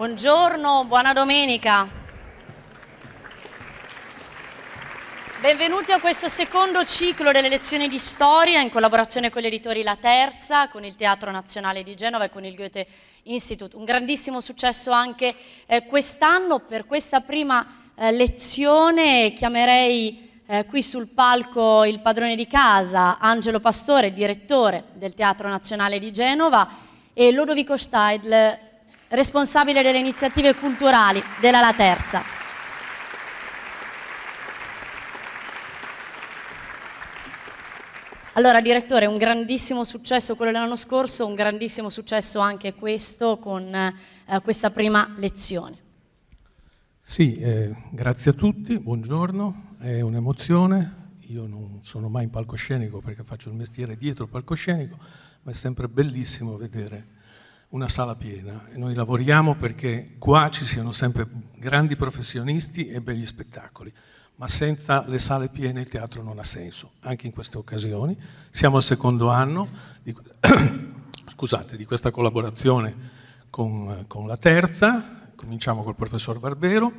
Buongiorno, buona domenica. Benvenuti a questo secondo ciclo delle lezioni di storia in collaborazione con gli editori La Terza, con il Teatro Nazionale di Genova e con il Goethe Institute. Un grandissimo successo anche eh, quest'anno per questa prima eh, lezione chiamerei eh, qui sul palco il padrone di casa, Angelo Pastore, direttore del Teatro Nazionale di Genova, e Lodovico Steidl, responsabile delle iniziative culturali della La Terza. Allora, direttore, un grandissimo successo quello dell'anno scorso, un grandissimo successo anche questo con eh, questa prima lezione. Sì, eh, grazie a tutti, buongiorno, è un'emozione, io non sono mai in palcoscenico perché faccio il mestiere dietro il palcoscenico, ma è sempre bellissimo vedere una sala piena e noi lavoriamo perché qua ci siano sempre grandi professionisti e begli spettacoli, ma senza le sale piene il teatro non ha senso, anche in queste occasioni. Siamo al secondo anno di, scusate, di questa collaborazione con, con la terza, cominciamo col professor Barbero,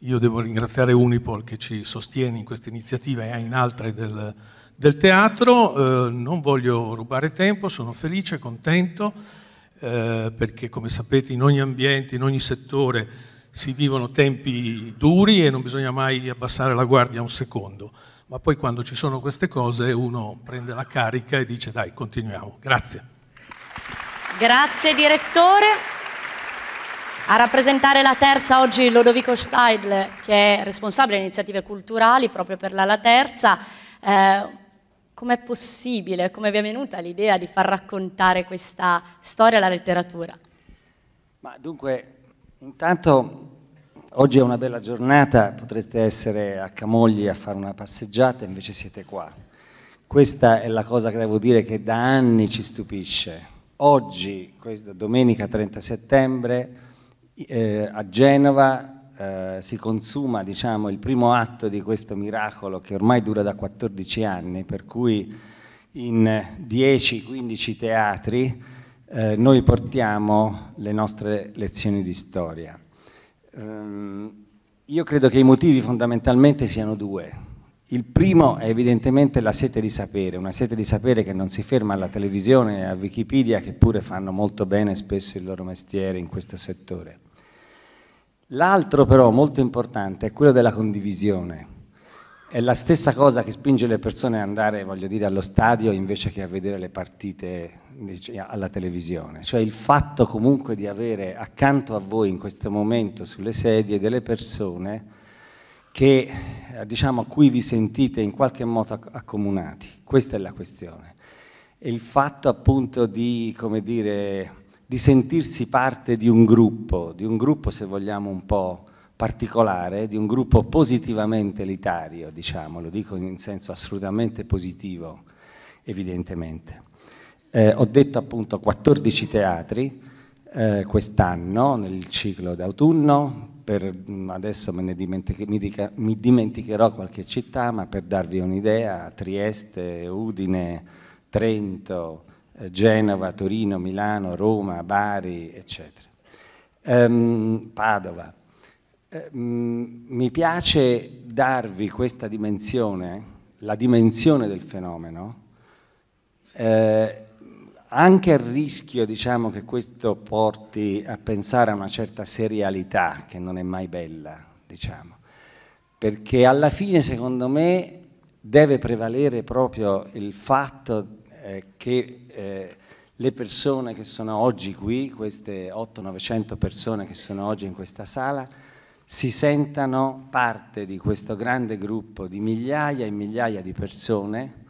io devo ringraziare Unipol che ci sostiene in questa iniziativa e in altre del, del teatro, eh, non voglio rubare tempo, sono felice, contento eh, perché come sapete in ogni ambiente, in ogni settore si vivono tempi duri e non bisogna mai abbassare la guardia un secondo, ma poi quando ci sono queste cose uno prende la carica e dice dai continuiamo. Grazie. Grazie direttore. A rappresentare la terza oggi Lodovico Steidl, che è responsabile delle iniziative culturali proprio per la La Terza. Eh, com'è possibile, come vi è venuta l'idea di far raccontare questa storia alla letteratura? Ma dunque, intanto oggi è una bella giornata, potreste essere a Camogli a fare una passeggiata, invece siete qua. Questa è la cosa che devo dire che da anni ci stupisce. Oggi, questa domenica 30 settembre, eh, a Genova eh, si consuma diciamo, il primo atto di questo miracolo che ormai dura da 14 anni, per cui in 10-15 teatri eh, noi portiamo le nostre lezioni di storia. Um, io credo che i motivi fondamentalmente siano due. Il primo è evidentemente la sete di sapere, una sete di sapere che non si ferma alla televisione e a Wikipedia che pure fanno molto bene spesso il loro mestiere in questo settore. L'altro però molto importante è quello della condivisione. È la stessa cosa che spinge le persone ad andare, voglio dire, allo stadio invece che a vedere le partite alla televisione. Cioè il fatto comunque di avere accanto a voi in questo momento sulle sedie delle persone che, eh, diciamo, a cui vi sentite in qualche modo accomunati. Questa è la questione. E il fatto appunto di, come dire, di sentirsi parte di un gruppo, di un gruppo se vogliamo un po' particolare, di un gruppo positivamente elitario, diciamo, lo dico in senso assolutamente positivo, evidentemente. Eh, ho detto appunto 14 teatri eh, quest'anno nel ciclo d'autunno, per, mm, adesso me ne dimentiche, mi, dica, mi dimenticherò qualche città, ma per darvi un'idea, Trieste, Udine, Trento, eh, Genova, Torino, Milano, Roma, Bari, eccetera. Um, Padova. Um, mi piace darvi questa dimensione, la dimensione del fenomeno, eh, anche al rischio diciamo, che questo porti a pensare a una certa serialità che non è mai bella, diciamo. perché alla fine secondo me deve prevalere proprio il fatto eh, che eh, le persone che sono oggi qui, queste 8 900 persone che sono oggi in questa sala, si sentano parte di questo grande gruppo di migliaia e migliaia di persone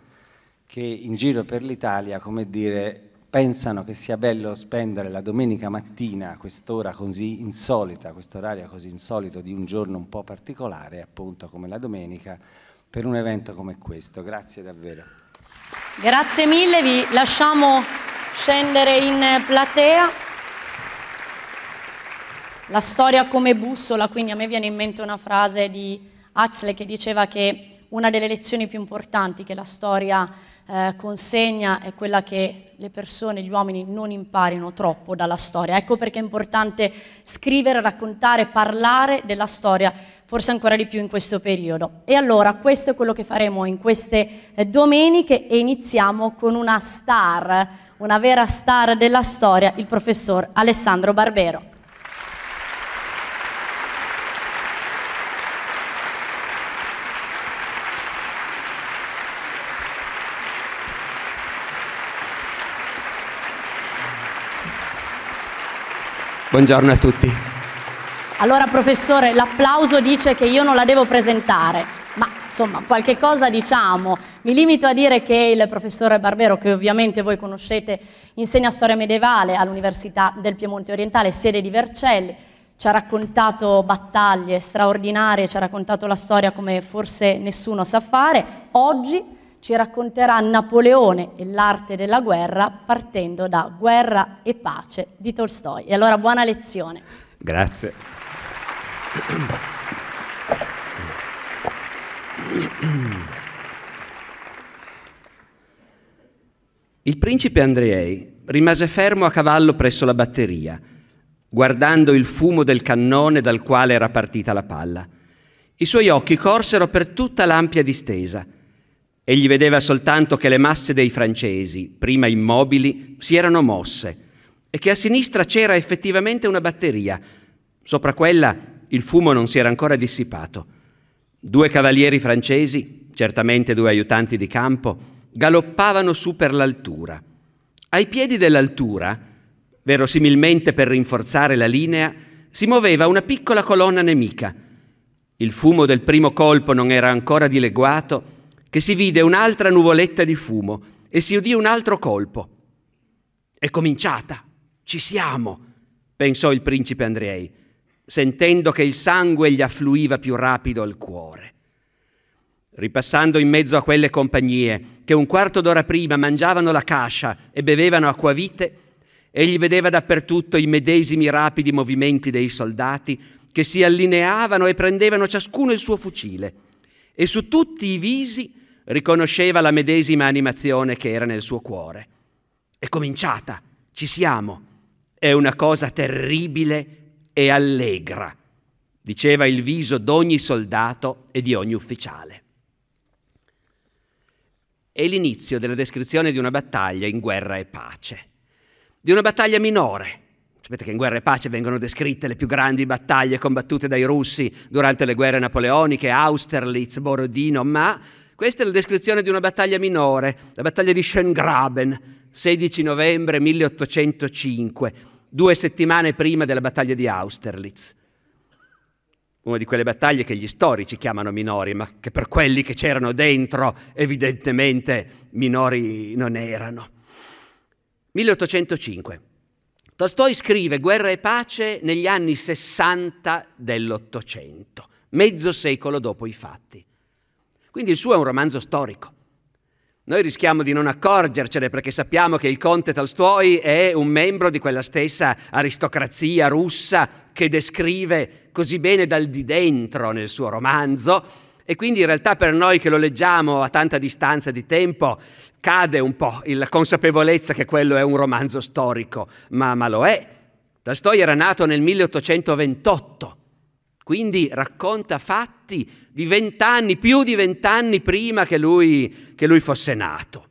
che in giro per l'Italia, come dire, pensano che sia bello spendere la domenica mattina, quest'ora così insolita, questo orario così insolito di un giorno un po' particolare, appunto come la domenica, per un evento come questo. Grazie davvero. Grazie mille, vi lasciamo scendere in platea. La storia come bussola, quindi a me viene in mente una frase di Huxley che diceva che una delle lezioni più importanti che la storia eh, consegna è quella che le persone, gli uomini non imparino troppo dalla storia. Ecco perché è importante scrivere, raccontare, parlare della storia forse ancora di più in questo periodo. E allora questo è quello che faremo in queste eh, domeniche e iniziamo con una star, una vera star della storia, il professor Alessandro Barbero. Buongiorno a tutti. Allora professore, l'applauso dice che io non la devo presentare, ma insomma qualche cosa diciamo. Mi limito a dire che il professore Barbero, che ovviamente voi conoscete, insegna storia medievale all'Università del Piemonte Orientale, sede di Vercelli, ci ha raccontato battaglie straordinarie, ci ha raccontato la storia come forse nessuno sa fare. Oggi ci racconterà Napoleone e l'arte della guerra partendo da Guerra e pace di Tolstoi. E allora buona lezione. Grazie. Il principe Andrei rimase fermo a cavallo presso la batteria, guardando il fumo del cannone dal quale era partita la palla. I suoi occhi corsero per tutta l'ampia distesa. Egli vedeva soltanto che le masse dei francesi, prima immobili, si erano mosse e che a sinistra c'era effettivamente una batteria. Sopra quella il fumo non si era ancora dissipato. Due cavalieri francesi, certamente due aiutanti di campo, galoppavano su per l'altura. Ai piedi dell'altura, verosimilmente per rinforzare la linea, si muoveva una piccola colonna nemica. Il fumo del primo colpo non era ancora dileguato, che si vide un'altra nuvoletta di fumo e si udì un altro colpo. È cominciata, ci siamo, pensò il principe Andrei sentendo che il sangue gli affluiva più rapido al cuore. Ripassando in mezzo a quelle compagnie che un quarto d'ora prima mangiavano la cascia e bevevano acquavite, egli vedeva dappertutto i medesimi rapidi movimenti dei soldati che si allineavano e prendevano ciascuno il suo fucile e su tutti i visi riconosceva la medesima animazione che era nel suo cuore. È cominciata, ci siamo. È una cosa terribile e allegra, diceva il viso d'ogni soldato e di ogni ufficiale. È l'inizio della descrizione di una battaglia in guerra e pace, di una battaglia minore. Sapete che in guerra e pace vengono descritte le più grandi battaglie combattute dai russi durante le guerre napoleoniche, Austerlitz, Borodino, ma questa è la descrizione di una battaglia minore, la battaglia di Schöngraben, 16 novembre 1805 due settimane prima della battaglia di Austerlitz. Una di quelle battaglie che gli storici chiamano minori, ma che per quelli che c'erano dentro evidentemente minori non erano. 1805. Tolstoi scrive Guerra e pace negli anni 60 dell'Ottocento, mezzo secolo dopo i fatti. Quindi il suo è un romanzo storico noi rischiamo di non accorgercene perché sappiamo che il conte Tolstoi è un membro di quella stessa aristocrazia russa che descrive così bene dal di dentro nel suo romanzo e quindi in realtà per noi che lo leggiamo a tanta distanza di tempo cade un po' la consapevolezza che quello è un romanzo storico, ma, ma lo è. Tolstoi era nato nel 1828 quindi racconta fatti di vent'anni, più di vent'anni prima che lui, che lui, fosse nato.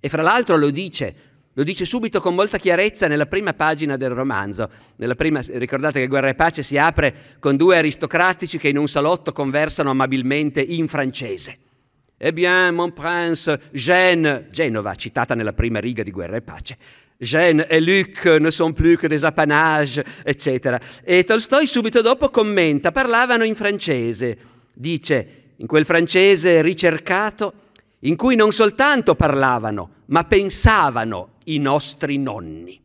E fra l'altro lo dice, lo dice subito con molta chiarezza nella prima pagina del romanzo. Prima, ricordate che Guerra e Pace si apre con due aristocratici che in un salotto conversano amabilmente in francese. Eh bien, mon prince, Gênes, Genova, citata nella prima riga di Guerra e Pace, Jeanne e Luc ne sont plus que des apanages, eccetera. E Tolstoi subito dopo commenta, parlavano in francese, dice, in quel francese ricercato in cui non soltanto parlavano, ma pensavano i nostri nonni.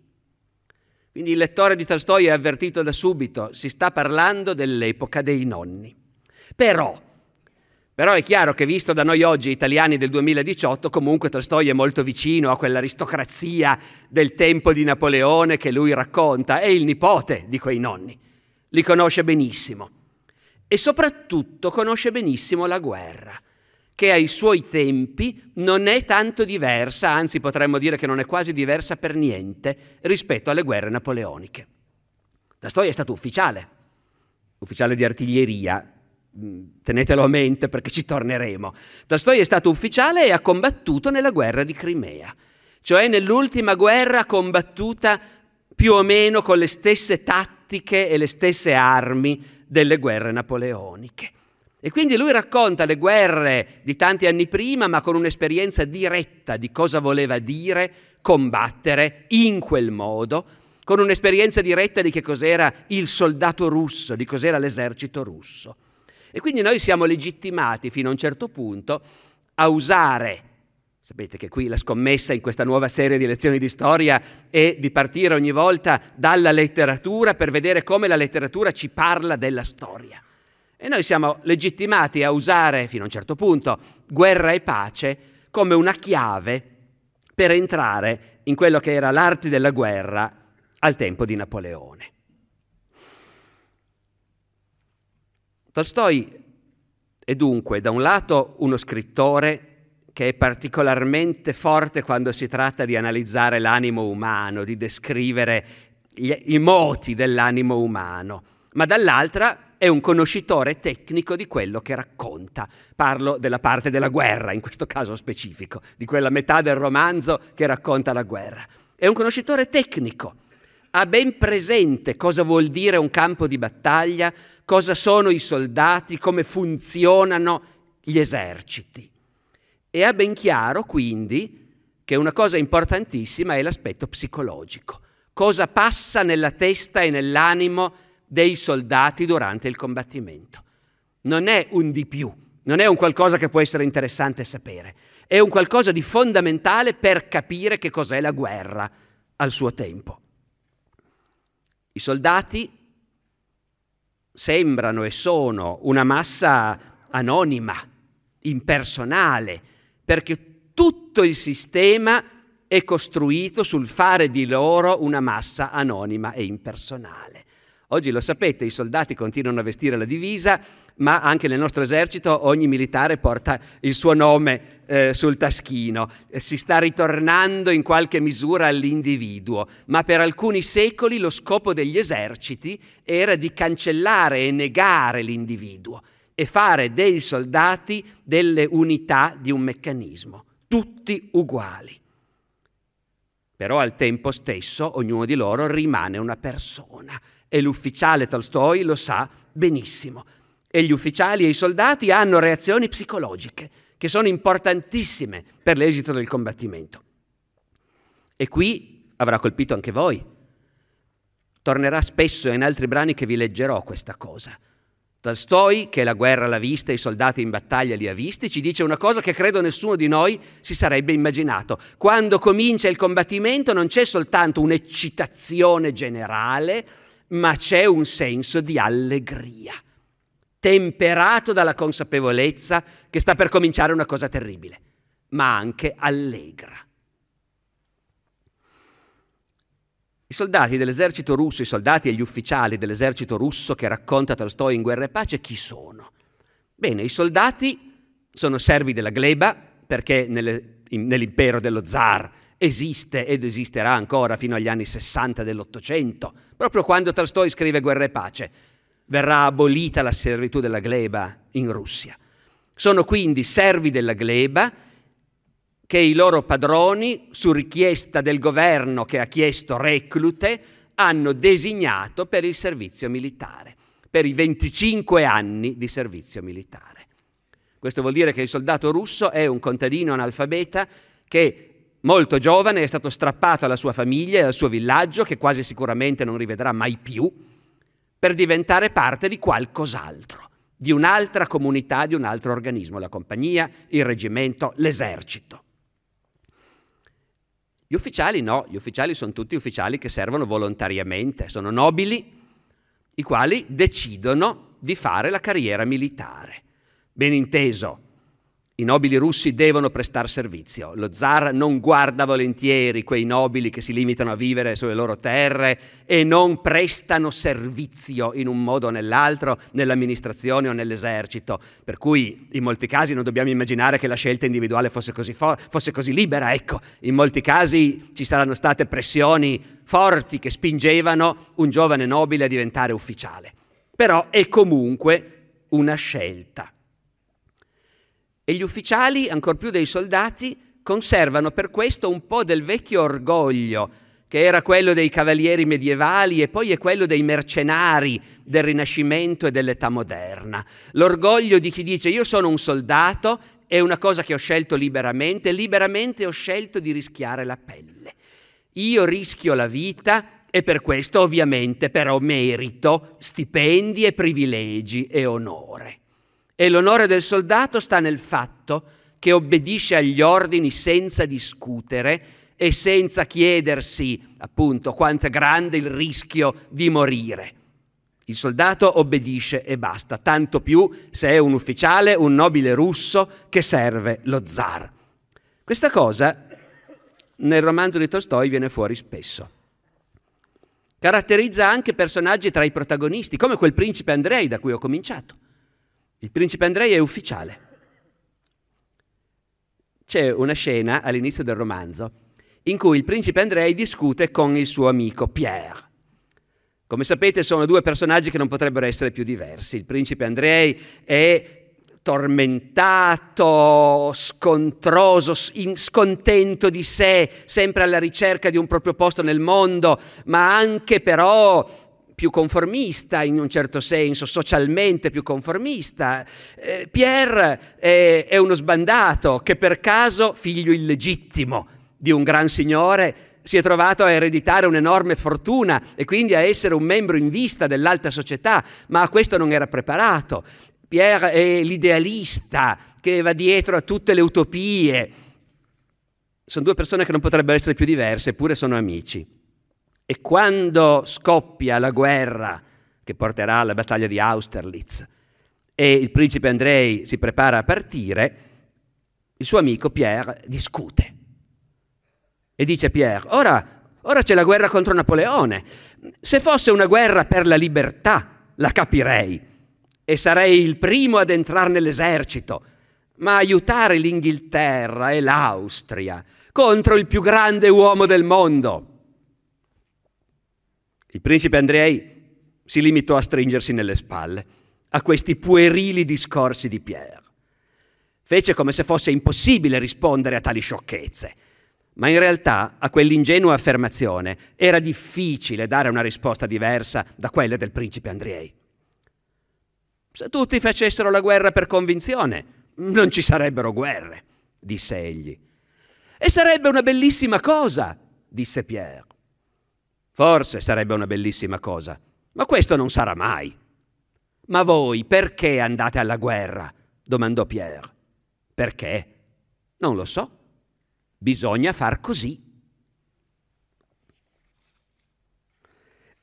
Quindi il lettore di Tolstoi è avvertito da subito, si sta parlando dell'epoca dei nonni. Però però è chiaro che visto da noi oggi italiani del 2018, comunque Tolstoi è molto vicino a quell'aristocrazia del tempo di Napoleone che lui racconta, è il nipote di quei nonni, li conosce benissimo e soprattutto conosce benissimo la guerra, che ai suoi tempi non è tanto diversa, anzi potremmo dire che non è quasi diversa per niente rispetto alle guerre napoleoniche. Tolstoi è stato ufficiale, ufficiale di artiglieria, Mm, tenetelo a mente perché ci torneremo. Tolstoi è stato ufficiale e ha combattuto nella guerra di Crimea, cioè nell'ultima guerra combattuta più o meno con le stesse tattiche e le stesse armi delle guerre napoleoniche. E quindi lui racconta le guerre di tanti anni prima, ma con un'esperienza diretta di cosa voleva dire combattere in quel modo, con un'esperienza diretta di che cos'era il soldato russo, di cos'era l'esercito russo. E quindi noi siamo legittimati fino a un certo punto a usare Sapete che qui la scommessa in questa nuova serie di lezioni di storia è di partire ogni volta dalla letteratura per vedere come la letteratura ci parla della storia. E noi siamo legittimati a usare, fino a un certo punto, guerra e pace come una chiave per entrare in quello che era l'arte della guerra al tempo di Napoleone. Tolstoi è dunque da un lato uno scrittore che è particolarmente forte quando si tratta di analizzare l'animo umano, di descrivere gli, i moti dell'animo umano, ma dall'altra è un conoscitore tecnico di quello che racconta. Parlo della parte della guerra, in questo caso specifico, di quella metà del romanzo che racconta la guerra. È un conoscitore tecnico ha ben presente cosa vuol dire un campo di battaglia, cosa sono i soldati, come funzionano gli eserciti. E ha ben chiaro quindi che una cosa importantissima è l'aspetto psicologico, cosa passa nella testa e nell'animo dei soldati durante il combattimento. Non è un di più, non è un qualcosa che può essere interessante sapere, è un qualcosa di fondamentale per capire che cos'è la guerra al suo tempo. I soldati sembrano e sono una massa anonima, impersonale, perché tutto il sistema è costruito sul fare di loro una massa anonima e impersonale. Oggi lo sapete, i soldati continuano a vestire la divisa, ma anche nel nostro esercito ogni militare porta il suo nome eh, sul taschino. Eh, si sta ritornando in qualche misura all'individuo, ma per alcuni secoli lo scopo degli eserciti era di cancellare e negare l'individuo e fare dei soldati delle unità di un meccanismo, tutti uguali. Però al tempo stesso ognuno di loro rimane una persona e l'ufficiale Tolstoi lo sa benissimo e gli ufficiali e i soldati hanno reazioni psicologiche che sono importantissime per l'esito del combattimento. E qui avrà colpito anche voi. Tornerà spesso in altri brani che vi leggerò questa cosa. Tolstoi, che la guerra l'ha vista e i soldati in battaglia li ha visti, ci dice una cosa che credo nessuno di noi si sarebbe immaginato. Quando comincia il combattimento non c'è soltanto un'eccitazione generale, ma c'è un senso di allegria temperato dalla consapevolezza che sta per cominciare una cosa terribile, ma anche allegra. I soldati dell'esercito russo, i soldati e gli ufficiali dell'esercito russo che racconta Tolstoi in Guerra e Pace, chi sono? Bene, i soldati sono servi della gleba, perché nelle, in, nell'impero dello zar esiste ed esisterà ancora fino agli anni 60 dell'Ottocento, proprio quando Tolstoi scrive Guerra e Pace verrà abolita la servitù della gleba in Russia. Sono quindi servi della gleba che i loro padroni, su richiesta del governo che ha chiesto reclute, hanno designato per il servizio militare, per i 25 anni di servizio militare. Questo vuol dire che il soldato russo è un contadino analfabeta che molto giovane è stato strappato alla sua famiglia e al suo villaggio, che quasi sicuramente non rivedrà mai più, per diventare parte di qualcos'altro, di un'altra comunità, di un altro organismo, la compagnia, il reggimento, l'esercito. Gli ufficiali no, gli ufficiali sono tutti ufficiali che servono volontariamente, sono nobili, i quali decidono di fare la carriera militare. Ben inteso, i nobili russi devono prestare servizio. Lo zar non guarda volentieri quei nobili che si limitano a vivere sulle loro terre e non prestano servizio in un modo o nell'altro nell'amministrazione o nell'esercito. Per cui in molti casi non dobbiamo immaginare che la scelta individuale fosse così, fo- fosse così libera. Ecco, in molti casi ci saranno state pressioni forti che spingevano un giovane nobile a diventare ufficiale. Però è comunque una scelta. E gli ufficiali, ancor più dei soldati, conservano per questo un po' del vecchio orgoglio, che era quello dei cavalieri medievali e poi è quello dei mercenari del Rinascimento e dell'età moderna. L'orgoglio di chi dice io sono un soldato, è una cosa che ho scelto liberamente, liberamente ho scelto di rischiare la pelle. Io rischio la vita e per questo ovviamente però merito stipendi e privilegi e onore. E l'onore del soldato sta nel fatto che obbedisce agli ordini senza discutere e senza chiedersi appunto quanto è grande il rischio di morire. Il soldato obbedisce e basta, tanto più se è un ufficiale, un nobile russo che serve lo zar. Questa cosa nel romanzo di Tolstoi viene fuori spesso. Caratterizza anche personaggi tra i protagonisti, come quel principe Andrei da cui ho cominciato. Il principe Andrei è ufficiale. C'è una scena all'inizio del romanzo in cui il principe Andrei discute con il suo amico Pierre. Come sapete sono due personaggi che non potrebbero essere più diversi. Il principe Andrei è tormentato, scontroso, scontento di sé, sempre alla ricerca di un proprio posto nel mondo, ma anche però più conformista in un certo senso, socialmente più conformista. Eh, Pierre è, eh, è uno sbandato che per caso, figlio illegittimo di un gran signore, si è trovato a ereditare un'enorme fortuna e quindi a essere un membro in vista dell'alta società, ma a questo non era preparato. Pierre è l'idealista che va dietro a tutte le utopie. Sono due persone che non potrebbero essere più diverse, eppure sono amici. E quando scoppia la guerra che porterà alla battaglia di Austerlitz e il principe Andrei si prepara a partire, il suo amico Pierre discute e dice Pierre, ora, ora c'è la guerra contro Napoleone, se fosse una guerra per la libertà la capirei e sarei il primo ad entrare nell'esercito, ma aiutare l'Inghilterra e l'Austria contro il più grande uomo del mondo il principe Andrei si limitò a stringersi nelle spalle a questi puerili discorsi di Pierre. Fece come se fosse impossibile rispondere a tali sciocchezze, ma in realtà a quell'ingenua affermazione era difficile dare una risposta diversa da quella del principe Andrei. Se tutti facessero la guerra per convinzione, non ci sarebbero guerre, disse egli. E sarebbe una bellissima cosa, disse Pierre. Forse sarebbe una bellissima cosa, ma questo non sarà mai. Ma voi perché andate alla guerra? domandò Pierre. Perché? Non lo so. Bisogna far così.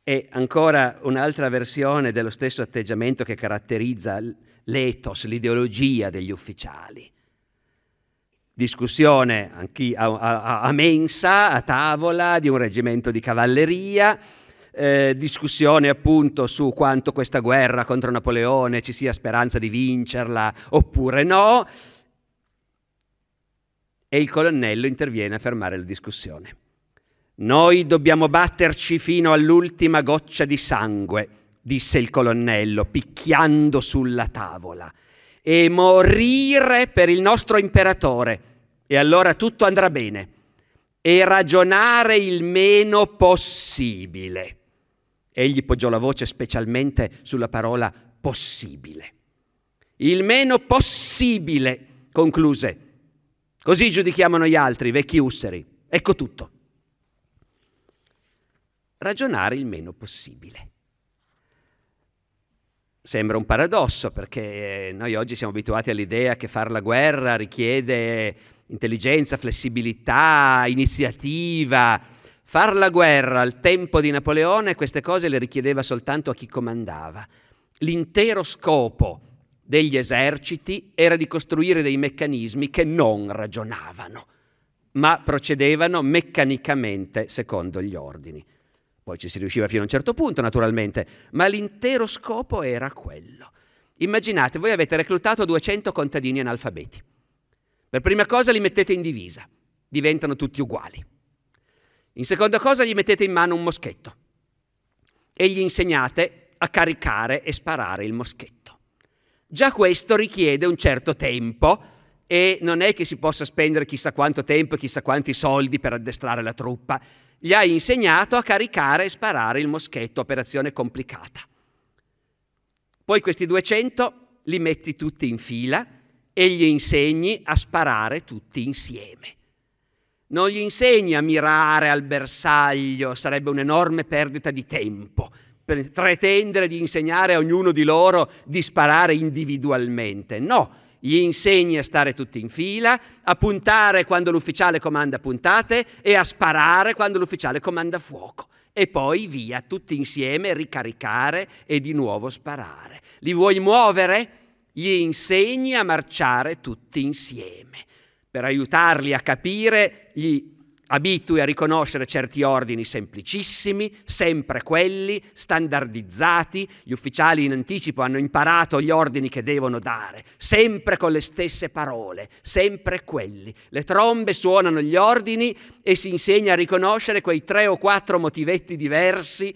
E ancora un'altra versione dello stesso atteggiamento che caratterizza l'ethos, l'ideologia degli ufficiali discussione a, a, a, mensa, a tavola, di un reggimento di cavalleria, eh, discussione appunto su quanto questa guerra contro Napoleone ci sia speranza di vincerla oppure no. E il colonnello interviene a fermare la discussione. Noi dobbiamo batterci fino all'ultima goccia di sangue, disse il colonnello, picchiando sulla tavola e morire per il nostro imperatore e allora tutto andrà bene e ragionare il meno possibile. Egli poggiò la voce specialmente sulla parola possibile. Il meno possibile, concluse. Così giudichiamo noi altri, vecchi usseri. Ecco tutto. Ragionare il meno possibile. Sembra un paradosso perché eh, noi oggi siamo abituati all'idea che fare la guerra richiede intelligenza, flessibilità, iniziativa. Far la guerra al tempo di Napoleone queste cose le richiedeva soltanto a chi comandava. L'intero scopo degli eserciti era di costruire dei meccanismi che non ragionavano, ma procedevano meccanicamente secondo gli ordini. Poi ci si riusciva fino a un certo punto, naturalmente, ma l'intero scopo era quello. Immaginate, voi avete reclutato 200 contadini analfabeti. Per prima cosa li mettete in divisa, diventano tutti uguali. In seconda cosa gli mettete in mano un moschetto e gli insegnate a caricare e sparare il moschetto. Già questo richiede un certo tempo e non è che si possa spendere chissà quanto tempo e chissà quanti soldi per addestrare la truppa, gli hai insegnato a caricare e sparare il moschetto, operazione complicata. Poi questi 200 li metti tutti in fila e gli insegni a sparare tutti insieme. Non gli insegni a mirare al bersaglio, sarebbe un'enorme perdita di tempo pretendere di insegnare a ognuno di loro di sparare individualmente. No, gli insegni a stare tutti in fila, a puntare quando l'ufficiale comanda puntate e a sparare quando l'ufficiale comanda fuoco. E poi via, tutti insieme, ricaricare e di nuovo sparare. Li vuoi muovere? Gli insegni a marciare tutti insieme. Per aiutarli a capire, gli abitui a riconoscere certi ordini semplicissimi, sempre quelli, standardizzati, gli ufficiali in anticipo hanno imparato gli ordini che devono dare, sempre con le stesse parole, sempre quelli. Le trombe suonano gli ordini e si insegna a riconoscere quei tre o quattro motivetti diversi,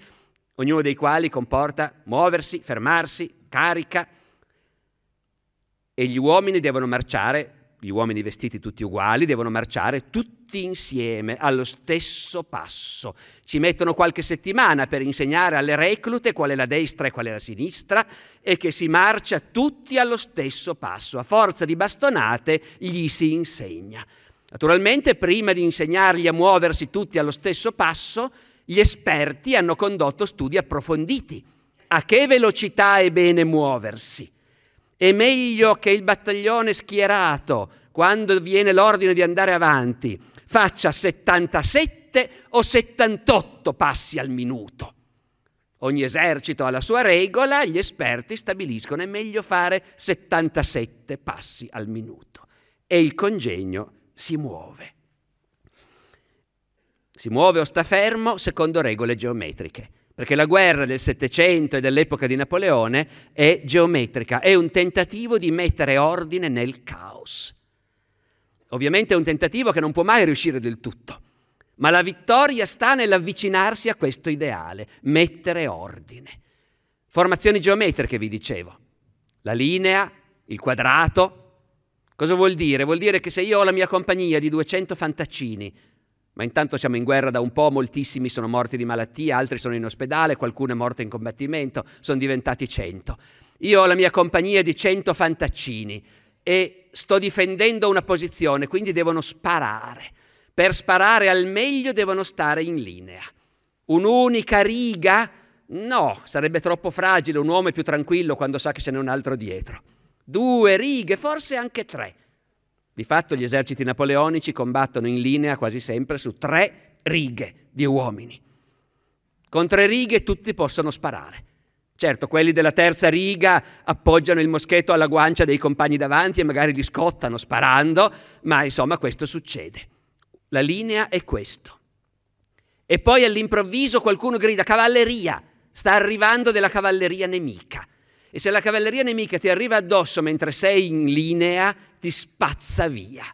ognuno dei quali comporta muoversi, fermarsi, carica. E gli uomini devono marciare, gli uomini vestiti tutti uguali, devono marciare tutti tutti insieme, allo stesso passo. Ci mettono qualche settimana per insegnare alle reclute qual è la destra e qual è la sinistra e che si marcia tutti allo stesso passo. A forza di bastonate gli si insegna. Naturalmente, prima di insegnargli a muoversi tutti allo stesso passo, gli esperti hanno condotto studi approfonditi. A che velocità è bene muoversi? È meglio che il battaglione schierato, quando viene l'ordine di andare avanti, faccia 77 o 78 passi al minuto. Ogni esercito ha la sua regola, gli esperti stabiliscono è meglio fare 77 passi al minuto e il congegno si muove. Si muove o sta fermo secondo regole geometriche, perché la guerra del Settecento e dell'epoca di Napoleone è geometrica, è un tentativo di mettere ordine nel caos. Ovviamente è un tentativo che non può mai riuscire del tutto, ma la vittoria sta nell'avvicinarsi a questo ideale, mettere ordine. Formazioni geometriche, vi dicevo. La linea, il quadrato. Cosa vuol dire? Vuol dire che se io ho la mia compagnia di 200 fantaccini, ma intanto siamo in guerra da un po', moltissimi sono morti di malattia, altri sono in ospedale, qualcuno è morto in combattimento, sono diventati 100. Io ho la mia compagnia di 100 fantaccini e sto difendendo una posizione, quindi devono sparare. Per sparare al meglio devono stare in linea. Un'unica riga? No, sarebbe troppo fragile, un uomo è più tranquillo quando sa che ce n'è un altro dietro. Due righe, forse anche tre. Di fatto gli eserciti napoleonici combattono in linea quasi sempre su tre righe di uomini. Con tre righe tutti possono sparare. Certo, quelli della terza riga appoggiano il moschetto alla guancia dei compagni davanti e magari li scottano sparando, ma insomma questo succede. La linea è questo. E poi all'improvviso qualcuno grida cavalleria, sta arrivando della cavalleria nemica. E se la cavalleria nemica ti arriva addosso mentre sei in linea, ti spazza via.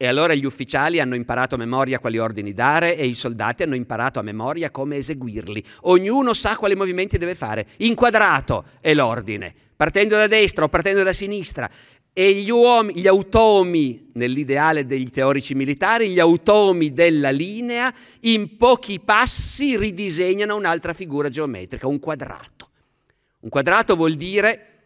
E allora gli ufficiali hanno imparato a memoria quali ordini dare e i soldati hanno imparato a memoria come eseguirli. Ognuno sa quali movimenti deve fare. Inquadrato è l'ordine, partendo da destra o partendo da sinistra. E gli, uom- gli automi, nell'ideale degli teorici militari, gli automi della linea in pochi passi ridisegnano un'altra figura geometrica, un quadrato. Un quadrato vuol dire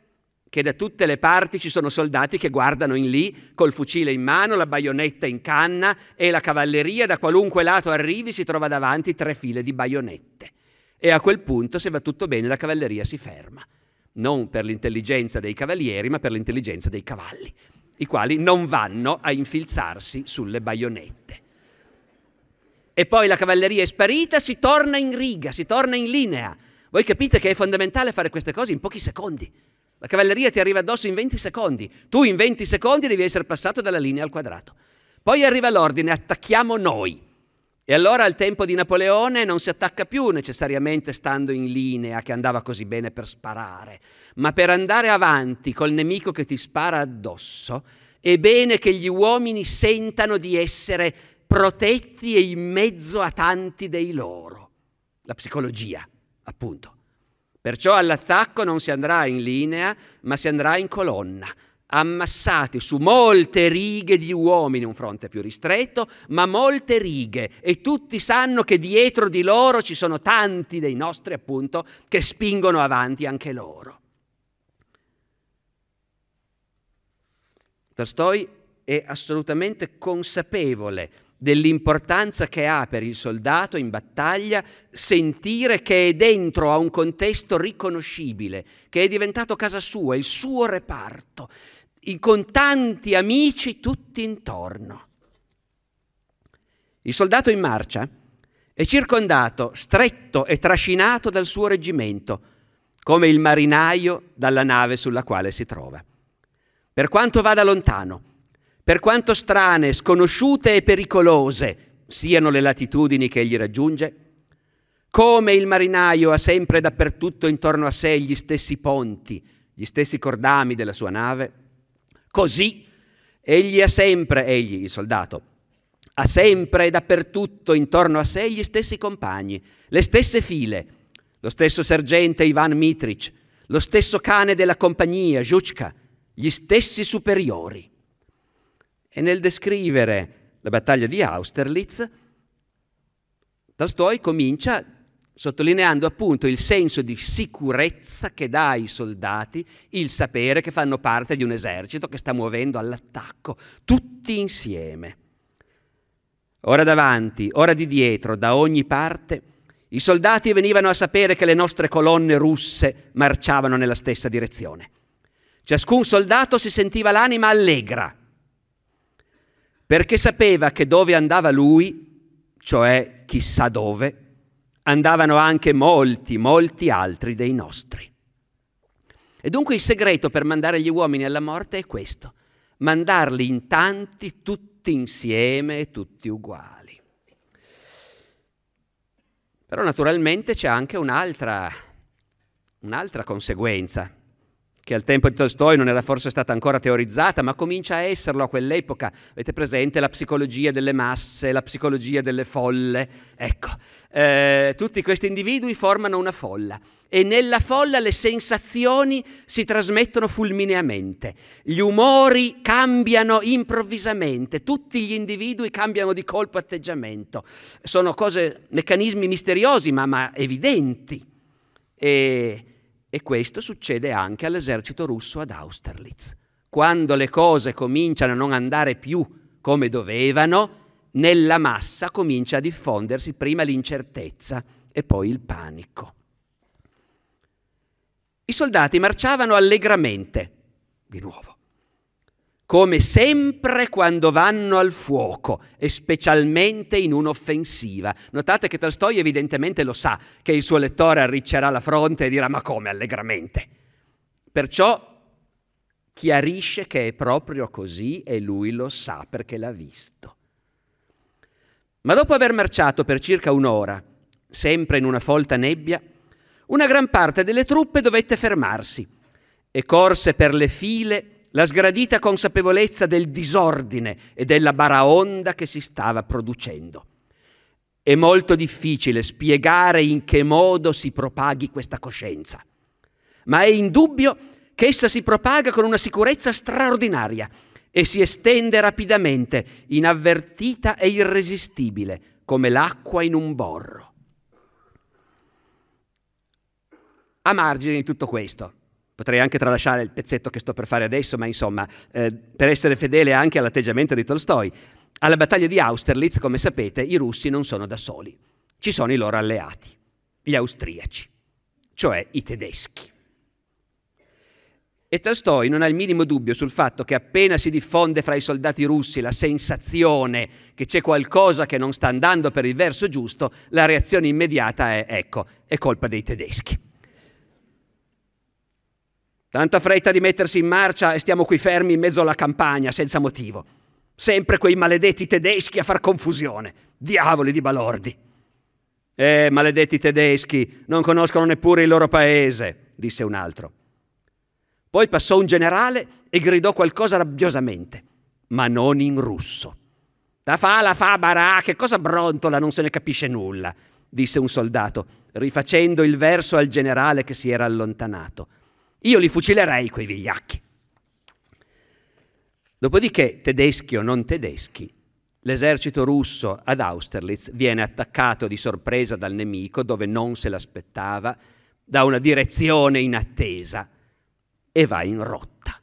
che da tutte le parti ci sono soldati che guardano in lì col fucile in mano, la baionetta in canna e la cavalleria da qualunque lato arrivi si trova davanti tre file di baionette. E a quel punto, se va tutto bene, la cavalleria si ferma, non per l'intelligenza dei cavalieri, ma per l'intelligenza dei cavalli, i quali non vanno a infilzarsi sulle baionette. E poi la cavalleria è sparita, si torna in riga, si torna in linea. Voi capite che è fondamentale fare queste cose in pochi secondi la cavalleria ti arriva addosso in 20 secondi. Tu in 20 secondi devi essere passato dalla linea al quadrato. Poi arriva l'ordine, attacchiamo noi. E allora al tempo di Napoleone non si attacca più necessariamente stando in linea che andava così bene per sparare, ma per andare avanti col nemico che ti spara addosso, è bene che gli uomini sentano di essere protetti e in mezzo a tanti dei loro. La psicologia, appunto. Perciò all'attacco non si andrà in linea, ma si andrà in colonna, ammassati su molte righe di uomini, un fronte più ristretto, ma molte righe e tutti sanno che dietro di loro ci sono tanti dei nostri, appunto, che spingono avanti anche loro. Tolstoi è assolutamente consapevole dell'importanza che ha per il soldato in battaglia sentire che è dentro a un contesto riconoscibile, che è diventato casa sua, il suo reparto, con tanti amici tutti intorno. Il soldato in marcia è circondato, stretto e trascinato dal suo reggimento, come il marinaio dalla nave sulla quale si trova. Per quanto vada lontano, per quanto strane, sconosciute e pericolose siano le latitudini che egli raggiunge, come il marinaio ha sempre dappertutto intorno a sé gli stessi ponti, gli stessi cordami della sua nave, così egli ha sempre, egli il soldato, ha sempre e dappertutto intorno a sé gli stessi compagni, le stesse file, lo stesso sergente Ivan Mitric, lo stesso cane della compagnia, Giucca, gli stessi superiori. E nel descrivere la battaglia di Austerlitz, Tolstoi comincia sottolineando appunto il senso di sicurezza che dà ai soldati il sapere che fanno parte di un esercito che sta muovendo all'attacco, tutti insieme. Ora davanti, ora di dietro, da ogni parte, i soldati venivano a sapere che le nostre colonne russe marciavano nella stessa direzione. Ciascun soldato si sentiva l'anima allegra perché sapeva che dove andava lui, cioè chissà dove, andavano anche molti, molti altri dei nostri. E dunque il segreto per mandare gli uomini alla morte è questo, mandarli in tanti, tutti insieme e tutti uguali. Però naturalmente c'è anche un'altra, un'altra conseguenza che al tempo di Tolstoi non era forse stata ancora teorizzata, ma comincia a esserlo a quell'epoca. Avete presente la psicologia delle masse, la psicologia delle folle? Ecco, eh, tutti questi individui formano una folla e nella folla le sensazioni si trasmettono fulmineamente, gli umori cambiano improvvisamente, tutti gli individui cambiano di colpo atteggiamento. Sono cose, meccanismi misteriosi ma, ma evidenti. E e questo succede anche all'esercito russo ad Austerlitz. Quando le cose cominciano a non andare più come dovevano, nella massa comincia a diffondersi prima l'incertezza e poi il panico. I soldati marciavano allegramente, di nuovo, come sempre quando vanno al fuoco, e specialmente in un'offensiva. Notate che Tolstoi evidentemente lo sa che il suo lettore arriccerà la fronte e dirà ma come allegramente. Perciò chiarisce che è proprio così e lui lo sa perché l'ha visto. Ma dopo aver marciato per circa un'ora, sempre in una folta nebbia, una gran parte delle truppe dovette fermarsi e corse per le file la sgradita consapevolezza del disordine e della baraonda che si stava producendo. È molto difficile spiegare in che modo si propaghi questa coscienza, ma è indubbio che essa si propaga con una sicurezza straordinaria e si estende rapidamente, inavvertita e irresistibile, come l'acqua in un borro. A margine di tutto questo, Potrei anche tralasciare il pezzetto che sto per fare adesso, ma insomma, eh, per essere fedele anche all'atteggiamento di Tolstoi, alla battaglia di Austerlitz, come sapete, i russi non sono da soli, ci sono i loro alleati, gli austriaci, cioè i tedeschi. E Tolstoi non ha il minimo dubbio sul fatto che appena si diffonde fra i soldati russi la sensazione che c'è qualcosa che non sta andando per il verso giusto, la reazione immediata è ecco, è colpa dei tedeschi. Tanta fretta di mettersi in marcia e stiamo qui fermi in mezzo alla campagna senza motivo. Sempre quei maledetti tedeschi a far confusione. Diavoli di balordi. Eh, maledetti tedeschi, non conoscono neppure il loro paese, disse un altro. Poi passò un generale e gridò qualcosa rabbiosamente, ma non in russo. La fa, la fa, barà, che cosa brontola, non se ne capisce nulla, disse un soldato, rifacendo il verso al generale che si era allontanato io li fucilerei quei vigliacchi. Dopodiché, tedeschi o non tedeschi, l'esercito russo ad Austerlitz viene attaccato di sorpresa dal nemico dove non se l'aspettava, da una direzione inattesa e va in rotta.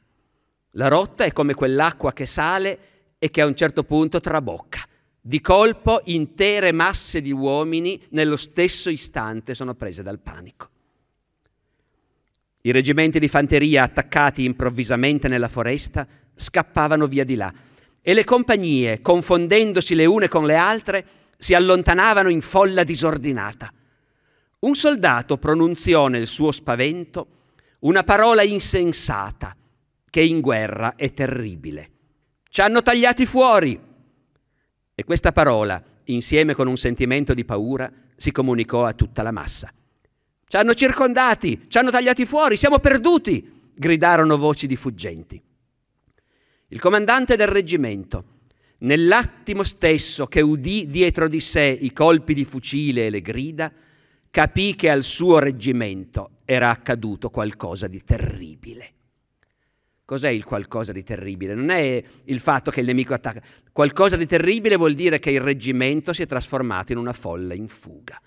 La rotta è come quell'acqua che sale e che a un certo punto trabocca. Di colpo intere masse di uomini nello stesso istante sono prese dal panico. I reggimenti di fanteria attaccati improvvisamente nella foresta scappavano via di là e le compagnie, confondendosi le une con le altre, si allontanavano in folla disordinata. Un soldato pronunziò nel suo spavento una parola insensata che in guerra è terribile. Ci hanno tagliati fuori! E questa parola, insieme con un sentimento di paura, si comunicò a tutta la massa. Ci hanno circondati, ci hanno tagliati fuori, siamo perduti, gridarono voci di fuggenti. Il comandante del reggimento, nell'attimo stesso che udì dietro di sé i colpi di fucile e le grida, capì che al suo reggimento era accaduto qualcosa di terribile. Cos'è il qualcosa di terribile? Non è il fatto che il nemico attacca. Qualcosa di terribile vuol dire che il reggimento si è trasformato in una folla in fuga.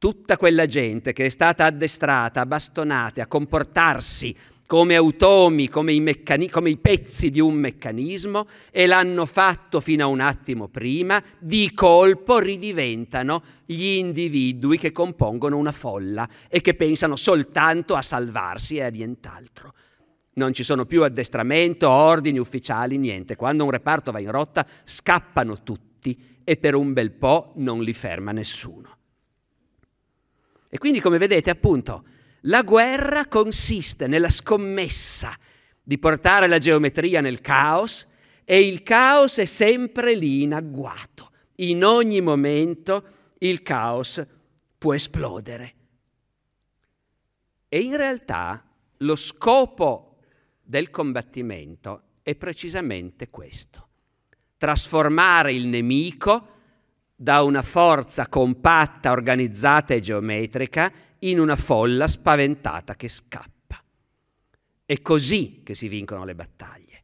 Tutta quella gente che è stata addestrata, bastonata a comportarsi come automi, come i, meccani- come i pezzi di un meccanismo e l'hanno fatto fino a un attimo prima, di colpo ridiventano gli individui che compongono una folla e che pensano soltanto a salvarsi e a nient'altro. Non ci sono più addestramento, ordini ufficiali, niente. Quando un reparto va in rotta scappano tutti e per un bel po' non li ferma nessuno. E quindi, come vedete, appunto, la guerra consiste nella scommessa di portare la geometria nel caos e il caos è sempre lì in agguato. In ogni momento il caos può esplodere. E in realtà lo scopo del combattimento è precisamente questo, trasformare il nemico da una forza compatta, organizzata e geometrica in una folla spaventata che scappa. È così che si vincono le battaglie.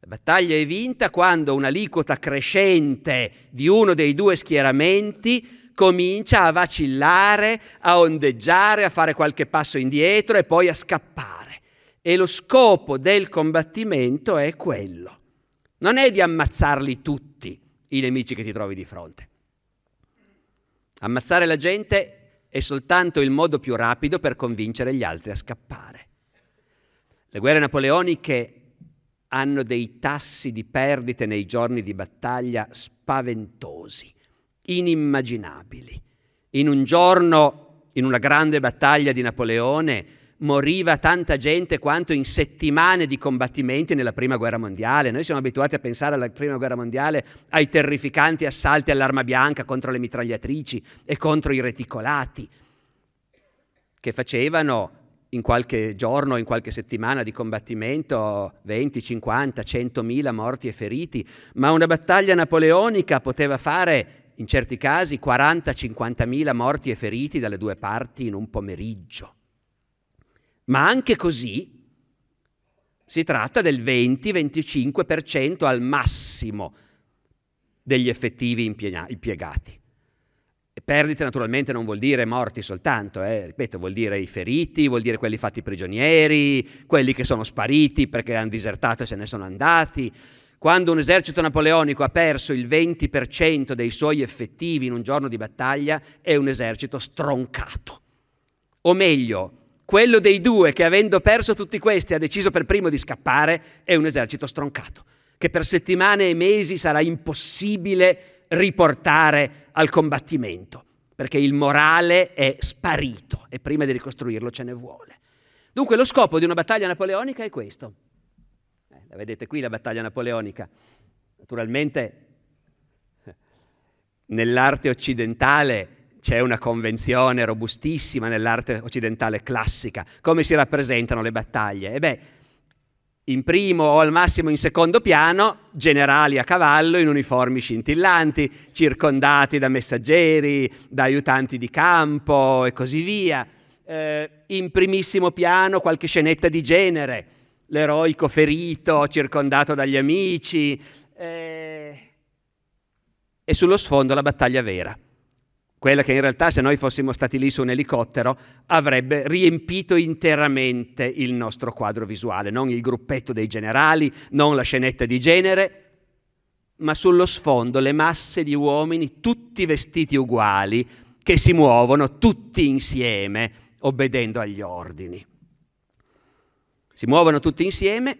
La battaglia è vinta quando un'aliquota crescente di uno dei due schieramenti comincia a vacillare, a ondeggiare, a fare qualche passo indietro e poi a scappare. E lo scopo del combattimento è quello. Non è di ammazzarli tutti i nemici che ti trovi di fronte Ammazzare la gente è soltanto il modo più rapido per convincere gli altri a scappare. Le guerre napoleoniche hanno dei tassi di perdite nei giorni di battaglia spaventosi, inimmaginabili. In un giorno, in una grande battaglia di Napoleone, moriva tanta gente quanto in settimane di combattimenti nella Prima Guerra Mondiale. Noi siamo abituati a pensare alla Prima Guerra Mondiale ai terrificanti assalti all'arma bianca contro le mitragliatrici e contro i reticolati, che facevano in qualche giorno, in qualche settimana di combattimento 20, 50, 100.000 morti e feriti, ma una battaglia napoleonica poteva fare in certi casi 40-50.000 morti e feriti dalle due parti in un pomeriggio. Ma anche così si tratta del 20-25% al massimo degli effettivi impiegati. perdite naturalmente non vuol dire morti soltanto, eh? ripeto, vuol dire i feriti, vuol dire quelli fatti prigionieri, quelli che sono spariti perché hanno disertato e se ne sono andati. Quando un esercito napoleonico ha perso il 20% dei suoi effettivi in un giorno di battaglia, è un esercito stroncato. O meglio, quello dei due che avendo perso tutti questi ha deciso per primo di scappare è un esercito stroncato, che per settimane e mesi sarà impossibile riportare al combattimento, perché il morale è sparito e prima di ricostruirlo ce ne vuole. Dunque lo scopo di una battaglia napoleonica è questo. Eh, la vedete qui la battaglia napoleonica. Naturalmente nell'arte occidentale c'è una convenzione robustissima nell'arte occidentale classica, come si rappresentano le battaglie. E eh beh, in primo o al massimo in secondo piano, generali a cavallo in uniformi scintillanti, circondati da messaggeri, da aiutanti di campo e così via. Eh, in primissimo piano qualche scenetta di genere, l'eroico ferito, circondato dagli amici. Eh, e sullo sfondo la battaglia vera quella che in realtà se noi fossimo stati lì su un elicottero avrebbe riempito interamente il nostro quadro visuale, non il gruppetto dei generali, non la scenetta di genere, ma sullo sfondo le masse di uomini tutti vestiti uguali che si muovono tutti insieme obbedendo agli ordini. Si muovono tutti insieme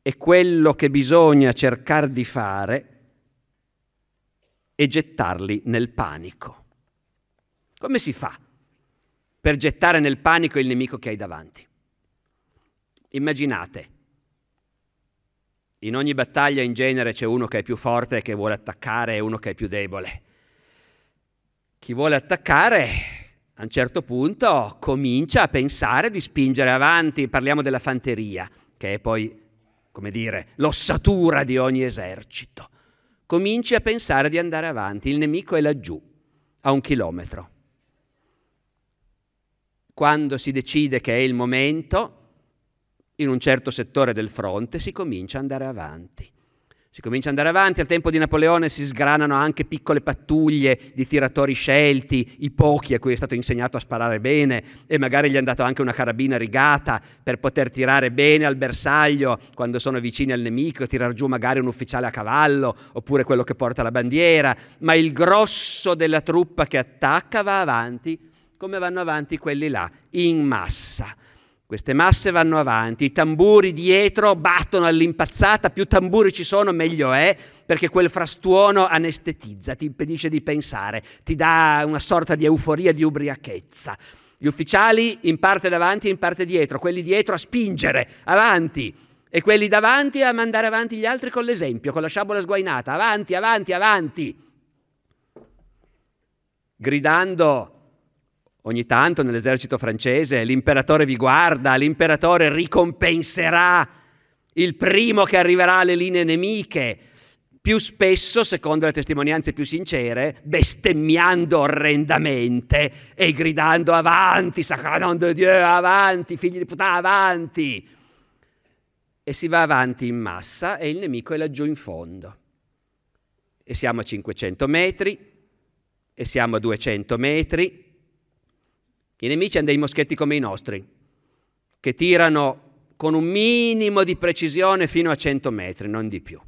e quello che bisogna cercare di fare è gettarli nel panico come si fa per gettare nel panico il nemico che hai davanti? Immaginate, in ogni battaglia in genere c'è uno che è più forte e che vuole attaccare e uno che è più debole. Chi vuole attaccare a un certo punto comincia a pensare di spingere avanti, parliamo della fanteria, che è poi, come dire, l'ossatura di ogni esercito. Cominci a pensare di andare avanti, il nemico è laggiù, a un chilometro quando si decide che è il momento, in un certo settore del fronte, si comincia ad andare avanti. Si comincia ad andare avanti, al tempo di Napoleone si sgranano anche piccole pattuglie di tiratori scelti, i pochi a cui è stato insegnato a sparare bene e magari gli è andato anche una carabina rigata per poter tirare bene al bersaglio quando sono vicini al nemico, tirare giù magari un ufficiale a cavallo oppure quello che porta la bandiera, ma il grosso della truppa che attacca va avanti come vanno avanti quelli là, in massa. Queste masse vanno avanti, i tamburi dietro battono all'impazzata, più tamburi ci sono meglio è, perché quel frastuono anestetizza, ti impedisce di pensare, ti dà una sorta di euforia, di ubriachezza. Gli ufficiali in parte davanti e in parte dietro, quelli dietro a spingere avanti e quelli davanti a mandare avanti gli altri con l'esempio, con la sciabola sguainata, avanti, avanti, avanti, gridando Ogni tanto nell'esercito francese l'imperatore vi guarda, l'imperatore ricompenserà il primo che arriverà alle linee nemiche, più spesso, secondo le testimonianze più sincere, bestemmiando orrendamente e gridando avanti, sacranon de Dieu, avanti, figli di puttana, avanti. E si va avanti in massa e il nemico è laggiù in fondo. E siamo a 500 metri, e siamo a 200 metri, i nemici hanno dei moschetti come i nostri, che tirano con un minimo di precisione fino a 100 metri, non di più.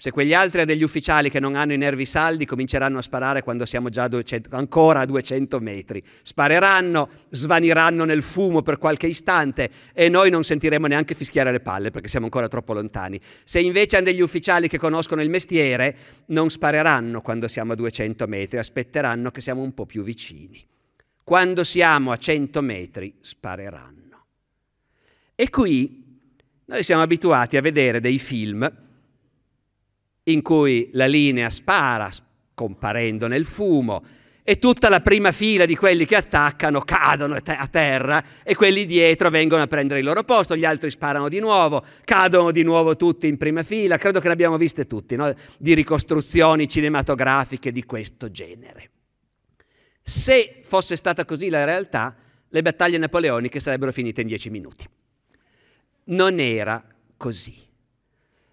Se quegli altri hanno degli ufficiali che non hanno i nervi saldi cominceranno a sparare quando siamo già 200, ancora a 200 metri, spareranno, svaniranno nel fumo per qualche istante e noi non sentiremo neanche fischiare le palle perché siamo ancora troppo lontani. Se invece hanno degli ufficiali che conoscono il mestiere, non spareranno quando siamo a 200 metri, aspetteranno che siamo un po' più vicini. Quando siamo a 100 metri spareranno. E qui noi siamo abituati a vedere dei film in cui la linea spara, comparendo nel fumo, e tutta la prima fila di quelli che attaccano cadono a terra e quelli dietro vengono a prendere il loro posto, gli altri sparano di nuovo, cadono di nuovo tutti in prima fila, credo che ne abbiamo viste tutti, no? di ricostruzioni cinematografiche di questo genere. Se fosse stata così la realtà, le battaglie napoleoniche sarebbero finite in dieci minuti. Non era così.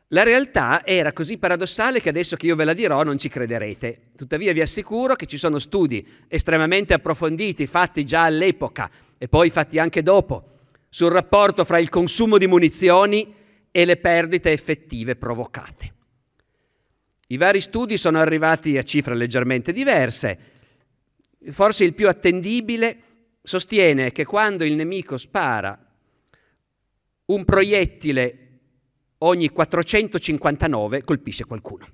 La realtà era così paradossale che adesso che io ve la dirò non ci crederete. Tuttavia vi assicuro che ci sono studi estremamente approfonditi, fatti già all'epoca e poi fatti anche dopo, sul rapporto fra il consumo di munizioni e le perdite effettive provocate. I vari studi sono arrivati a cifre leggermente diverse, forse il più attendibile, sostiene che quando il nemico spara un proiettile ogni 459 colpisce qualcuno.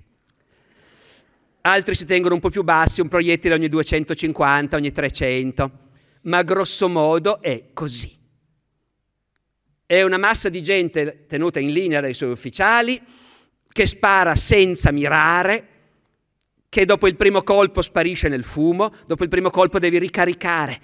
Altri si tengono un po' più bassi, un proiettile ogni 250, ogni 300, ma grosso modo è così. È una massa di gente tenuta in linea dai suoi ufficiali che spara senza mirare, che dopo il primo colpo sparisce nel fumo, dopo il primo colpo devi ricaricare,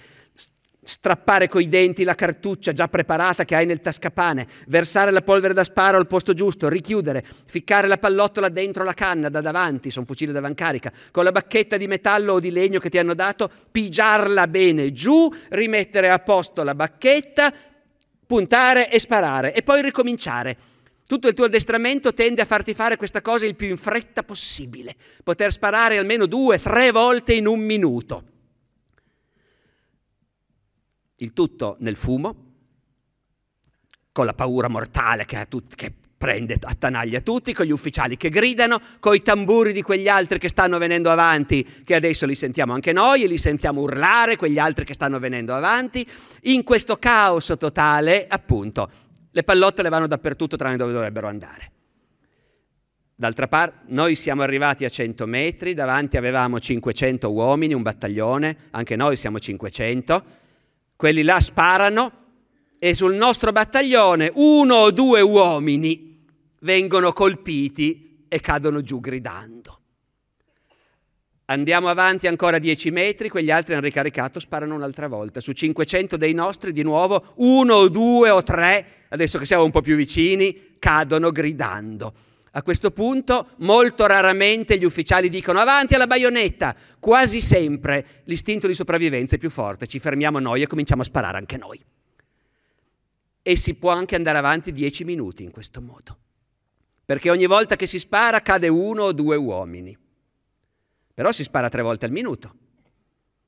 strappare coi denti la cartuccia già preparata che hai nel tascapane, versare la polvere da sparo al posto giusto, richiudere, ficcare la pallottola dentro la canna da davanti, sono fucile d'avancarica, con la bacchetta di metallo o di legno che ti hanno dato, pigiarla bene giù, rimettere a posto la bacchetta, puntare e sparare e poi ricominciare. Tutto il tuo addestramento tende a farti fare questa cosa il più in fretta possibile, poter sparare almeno due, tre volte in un minuto. Il tutto nel fumo, con la paura mortale che, tut- che prende, attanaglia tutti, con gli ufficiali che gridano, con i tamburi di quegli altri che stanno venendo avanti, che adesso li sentiamo anche noi e li sentiamo urlare, quegli altri che stanno venendo avanti, in questo caos totale, appunto, le pallotte le vanno dappertutto tranne dove dovrebbero andare. D'altra parte, noi siamo arrivati a 100 metri, davanti avevamo 500 uomini, un battaglione, anche noi siamo 500, quelli là sparano e sul nostro battaglione uno o due uomini vengono colpiti e cadono giù gridando. Andiamo avanti ancora 10 metri, quegli altri hanno ricaricato, sparano un'altra volta. Su 500 dei nostri di nuovo uno o due o tre adesso che siamo un po' più vicini, cadono gridando. A questo punto molto raramente gli ufficiali dicono avanti alla baionetta, quasi sempre l'istinto di sopravvivenza è più forte, ci fermiamo noi e cominciamo a sparare anche noi. E si può anche andare avanti dieci minuti in questo modo, perché ogni volta che si spara cade uno o due uomini, però si spara tre volte al minuto.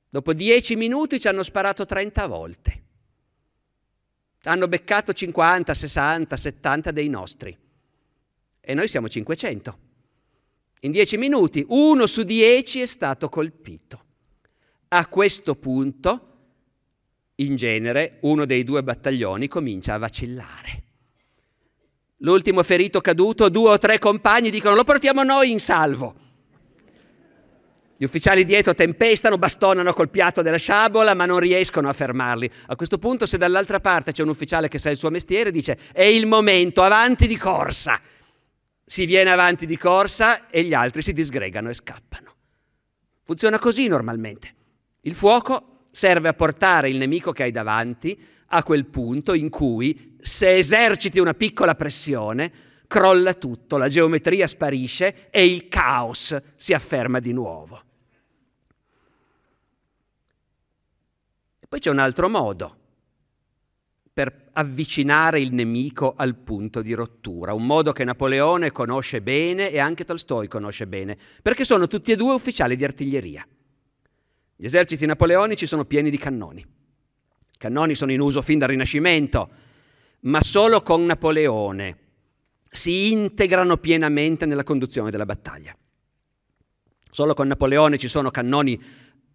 Dopo dieci minuti ci hanno sparato trenta volte. Hanno beccato 50, 60, 70 dei nostri e noi siamo 500. In 10 minuti uno su 10 è stato colpito. A questo punto, in genere, uno dei due battaglioni comincia a vacillare. L'ultimo ferito caduto, due o tre compagni dicono lo portiamo noi in salvo. Gli ufficiali dietro tempestano, bastonano col piatto della sciabola, ma non riescono a fermarli. A questo punto, se dall'altra parte c'è un ufficiale che sa il suo mestiere, dice è il momento, avanti di corsa. Si viene avanti di corsa e gli altri si disgregano e scappano. Funziona così normalmente. Il fuoco serve a portare il nemico che hai davanti a quel punto in cui, se eserciti una piccola pressione, crolla tutto, la geometria sparisce e il caos si afferma di nuovo. Poi c'è un altro modo per avvicinare il nemico al punto di rottura, un modo che Napoleone conosce bene e anche Tolstoi conosce bene, perché sono tutti e due ufficiali di artiglieria. Gli eserciti napoleonici sono pieni di cannoni. I cannoni sono in uso fin dal Rinascimento, ma solo con Napoleone si integrano pienamente nella conduzione della battaglia. Solo con Napoleone ci sono cannoni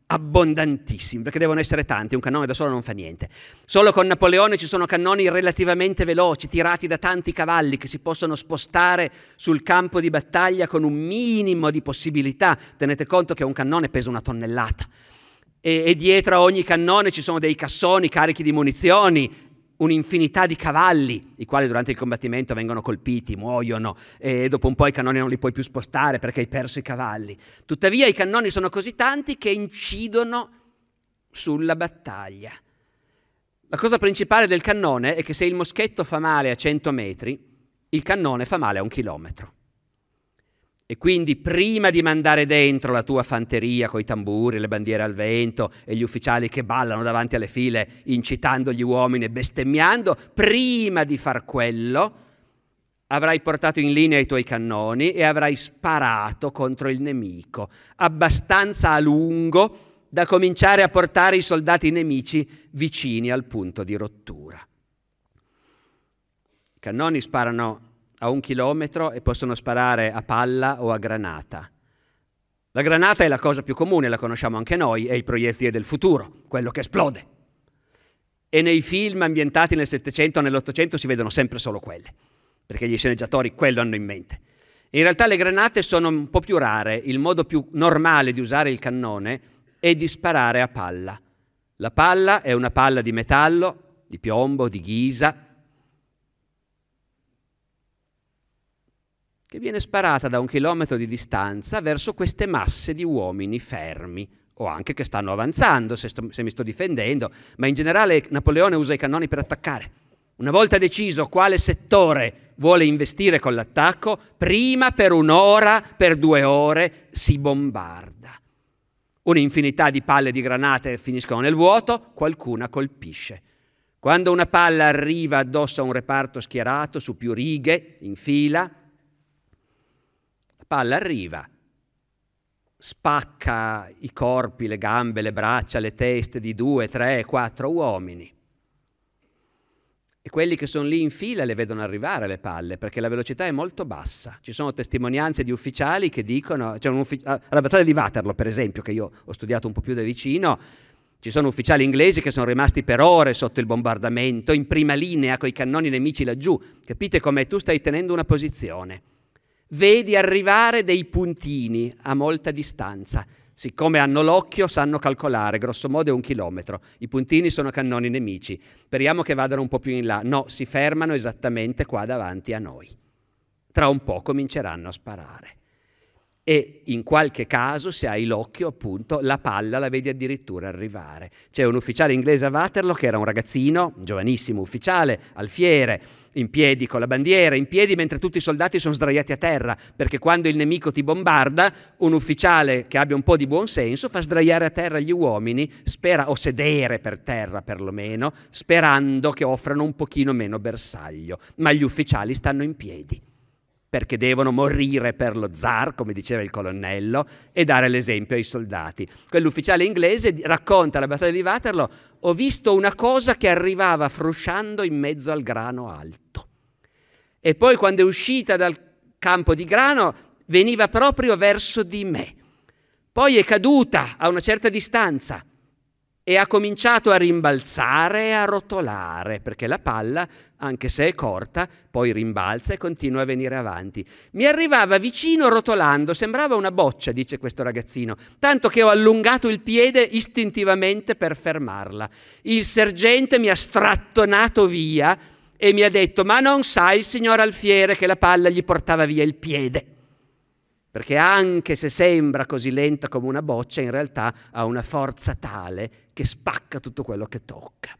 abbondantissimi, perché devono essere tanti, un cannone da solo non fa niente. Solo con Napoleone ci sono cannoni relativamente veloci, tirati da tanti cavalli che si possono spostare sul campo di battaglia con un minimo di possibilità. Tenete conto che un cannone pesa una tonnellata. E, dietro a ogni cannone ci sono dei cassoni carichi di munizioni, un'infinità di cavalli, i quali durante il combattimento vengono colpiti, muoiono e dopo un po' i cannoni non li puoi più spostare perché hai perso i cavalli. Tuttavia i cannoni sono così tanti che incidono sulla battaglia. La cosa principale del cannone è che se il moschetto fa male a 100 metri, il cannone fa male a un chilometro. E quindi prima di mandare dentro la tua fanteria con i tamburi, le bandiere al vento e gli ufficiali che ballano davanti alle file incitando gli uomini e bestemmiando, prima di far quello avrai portato in linea i tuoi cannoni e avrai sparato contro il nemico, abbastanza a lungo da cominciare a portare i soldati nemici vicini al punto di rottura. I cannoni sparano a un chilometro e possono sparare a palla o a granata. La granata è la cosa più comune, la conosciamo anche noi, è il proiettile del futuro, quello che esplode. E nei film ambientati nel Settecento o nell'Ottocento si vedono sempre solo quelle, perché gli sceneggiatori quello hanno in mente. In realtà le granate sono un po' più rare, il modo più normale di usare il cannone è di sparare a palla. La palla è una palla di metallo, di piombo, di ghisa, che viene sparata da un chilometro di distanza verso queste masse di uomini fermi o anche che stanno avanzando, se, sto, se mi sto difendendo, ma in generale Napoleone usa i cannoni per attaccare. Una volta deciso quale settore vuole investire con l'attacco, prima per un'ora, per due ore si bombarda. Un'infinità di palle di granate finiscono nel vuoto, qualcuna colpisce. Quando una palla arriva addosso a un reparto schierato su più righe, in fila, Palla arriva, spacca i corpi, le gambe, le braccia, le teste di due, tre, quattro uomini. E quelli che sono lì in fila le vedono arrivare le palle perché la velocità è molto bassa. Ci sono testimonianze di ufficiali che dicono, cioè uffic- alla ah, battaglia di Waterloo per esempio, che io ho studiato un po' più da vicino, ci sono ufficiali inglesi che sono rimasti per ore sotto il bombardamento, in prima linea con i cannoni nemici laggiù. Capite come tu stai tenendo una posizione vedi arrivare dei puntini a molta distanza. Siccome hanno l'occhio, sanno calcolare, grosso modo è un chilometro. I puntini sono cannoni nemici. Speriamo che vadano un po' più in là. No, si fermano esattamente qua davanti a noi. Tra un po' cominceranno a sparare e in qualche caso, se hai l'occhio, appunto, la palla la vedi addirittura arrivare. C'è un ufficiale inglese a Waterloo che era un ragazzino, un giovanissimo ufficiale, al fiere, in piedi con la bandiera, in piedi mentre tutti i soldati sono sdraiati a terra, perché quando il nemico ti bombarda, un ufficiale che abbia un po' di buon senso fa sdraiare a terra gli uomini, spera, o sedere per terra perlomeno, sperando che offrano un pochino meno bersaglio, ma gli ufficiali stanno in piedi perché devono morire per lo zar, come diceva il colonnello, e dare l'esempio ai soldati. Quell'ufficiale inglese racconta alla battaglia di Waterloo, ho visto una cosa che arrivava frusciando in mezzo al grano alto. E poi quando è uscita dal campo di grano veniva proprio verso di me. Poi è caduta a una certa distanza e ha cominciato a rimbalzare e a rotolare, perché la palla, anche se è corta, poi rimbalza e continua a venire avanti. Mi arrivava vicino rotolando, sembrava una boccia, dice questo ragazzino, tanto che ho allungato il piede istintivamente per fermarla. Il sergente mi ha strattonato via e mi ha detto, ma non sai, signor Alfiere, che la palla gli portava via il piede perché anche se sembra così lenta come una boccia, in realtà ha una forza tale che spacca tutto quello che tocca.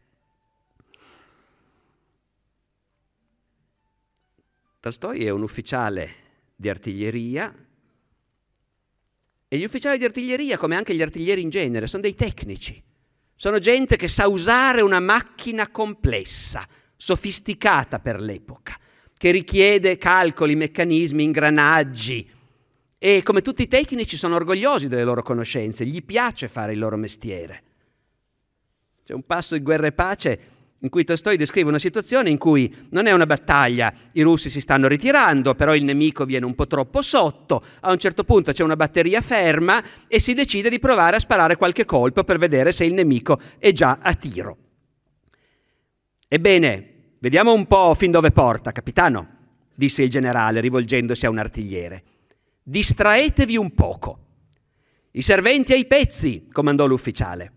Tolstoi è un ufficiale di artiglieria e gli ufficiali di artiglieria, come anche gli artiglieri in genere, sono dei tecnici, sono gente che sa usare una macchina complessa, sofisticata per l'epoca, che richiede calcoli, meccanismi, ingranaggi. E come tutti i tecnici sono orgogliosi delle loro conoscenze, gli piace fare il loro mestiere. C'è un passo di guerra e pace in cui Tolstoi descrive una situazione in cui non è una battaglia, i russi si stanno ritirando, però il nemico viene un po' troppo sotto, a un certo punto c'è una batteria ferma e si decide di provare a sparare qualche colpo per vedere se il nemico è già a tiro. Ebbene, vediamo un po' fin dove porta, capitano, disse il generale rivolgendosi a un artigliere. Distraetevi un poco. I serventi ai pezzi, comandò l'ufficiale.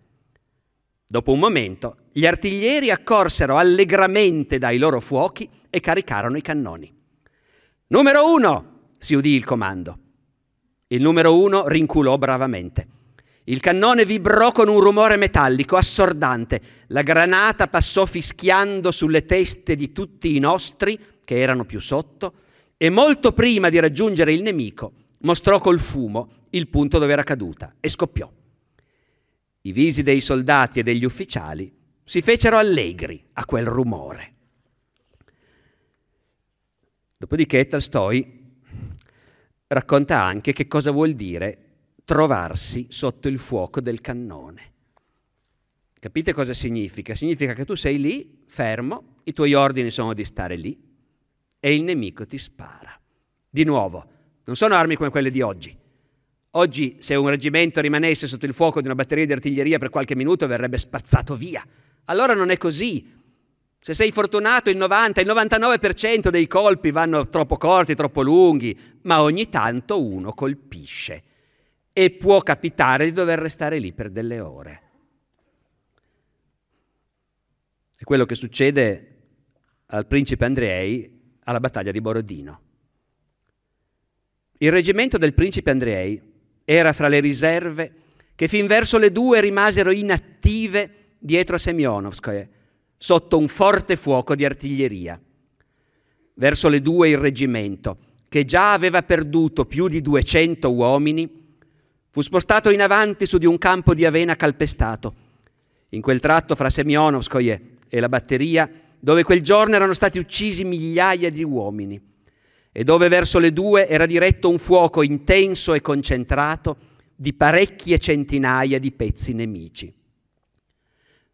Dopo un momento, gli artiglieri accorsero allegramente dai loro fuochi e caricarono i cannoni. Numero uno! si udì il comando. Il numero uno rinculò bravamente. Il cannone vibrò con un rumore metallico assordante. La granata passò fischiando sulle teste di tutti i nostri, che erano più sotto, e molto prima di raggiungere il nemico mostrò col fumo il punto dove era caduta e scoppiò. I visi dei soldati e degli ufficiali si fecero allegri a quel rumore. Dopodiché Tolstoi racconta anche che cosa vuol dire trovarsi sotto il fuoco del cannone. Capite cosa significa? Significa che tu sei lì, fermo, i tuoi ordini sono di stare lì e il nemico ti spara. Di nuovo, non sono armi come quelle di oggi, Oggi se un reggimento rimanesse sotto il fuoco di una batteria di artiglieria per qualche minuto verrebbe spazzato via. Allora non è così. Se sei fortunato il 90, il 99% dei colpi vanno troppo corti, troppo lunghi, ma ogni tanto uno colpisce e può capitare di dover restare lì per delle ore. È quello che succede al principe Andrei alla battaglia di Borodino. Il reggimento del principe Andrei era fra le riserve che fin verso le due rimasero inattive dietro a Semionovskoye, sotto un forte fuoco di artiglieria. Verso le due il reggimento, che già aveva perduto più di 200 uomini, fu spostato in avanti su di un campo di avena calpestato. In quel tratto fra Semionovskoye e la batteria, dove quel giorno erano stati uccisi migliaia di uomini e dove verso le due era diretto un fuoco intenso e concentrato di parecchie centinaia di pezzi nemici.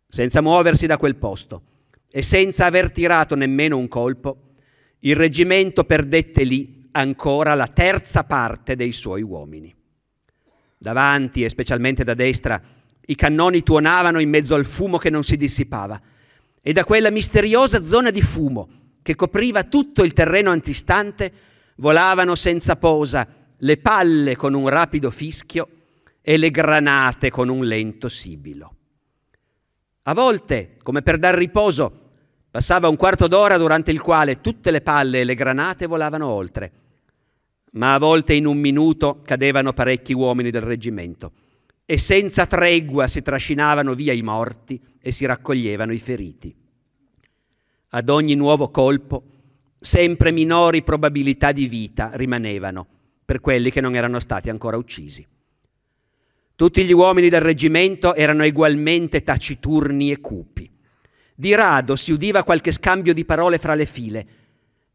Senza muoversi da quel posto e senza aver tirato nemmeno un colpo, il reggimento perdette lì ancora la terza parte dei suoi uomini. Davanti e specialmente da destra i cannoni tuonavano in mezzo al fumo che non si dissipava e da quella misteriosa zona di fumo che copriva tutto il terreno antistante, volavano senza posa le palle con un rapido fischio e le granate con un lento sibilo. A volte, come per dar riposo, Passava un quarto d'ora durante il quale tutte le palle e le granate volavano oltre, ma a volte in un minuto cadevano parecchi uomini del reggimento e senza tregua si trascinavano via i morti e si raccoglievano i feriti ad ogni nuovo colpo, sempre minori probabilità di vita rimanevano per quelli che non erano stati ancora uccisi. Tutti gli uomini del reggimento erano ugualmente taciturni e cupi. Di rado si udiva qualche scambio di parole fra le file,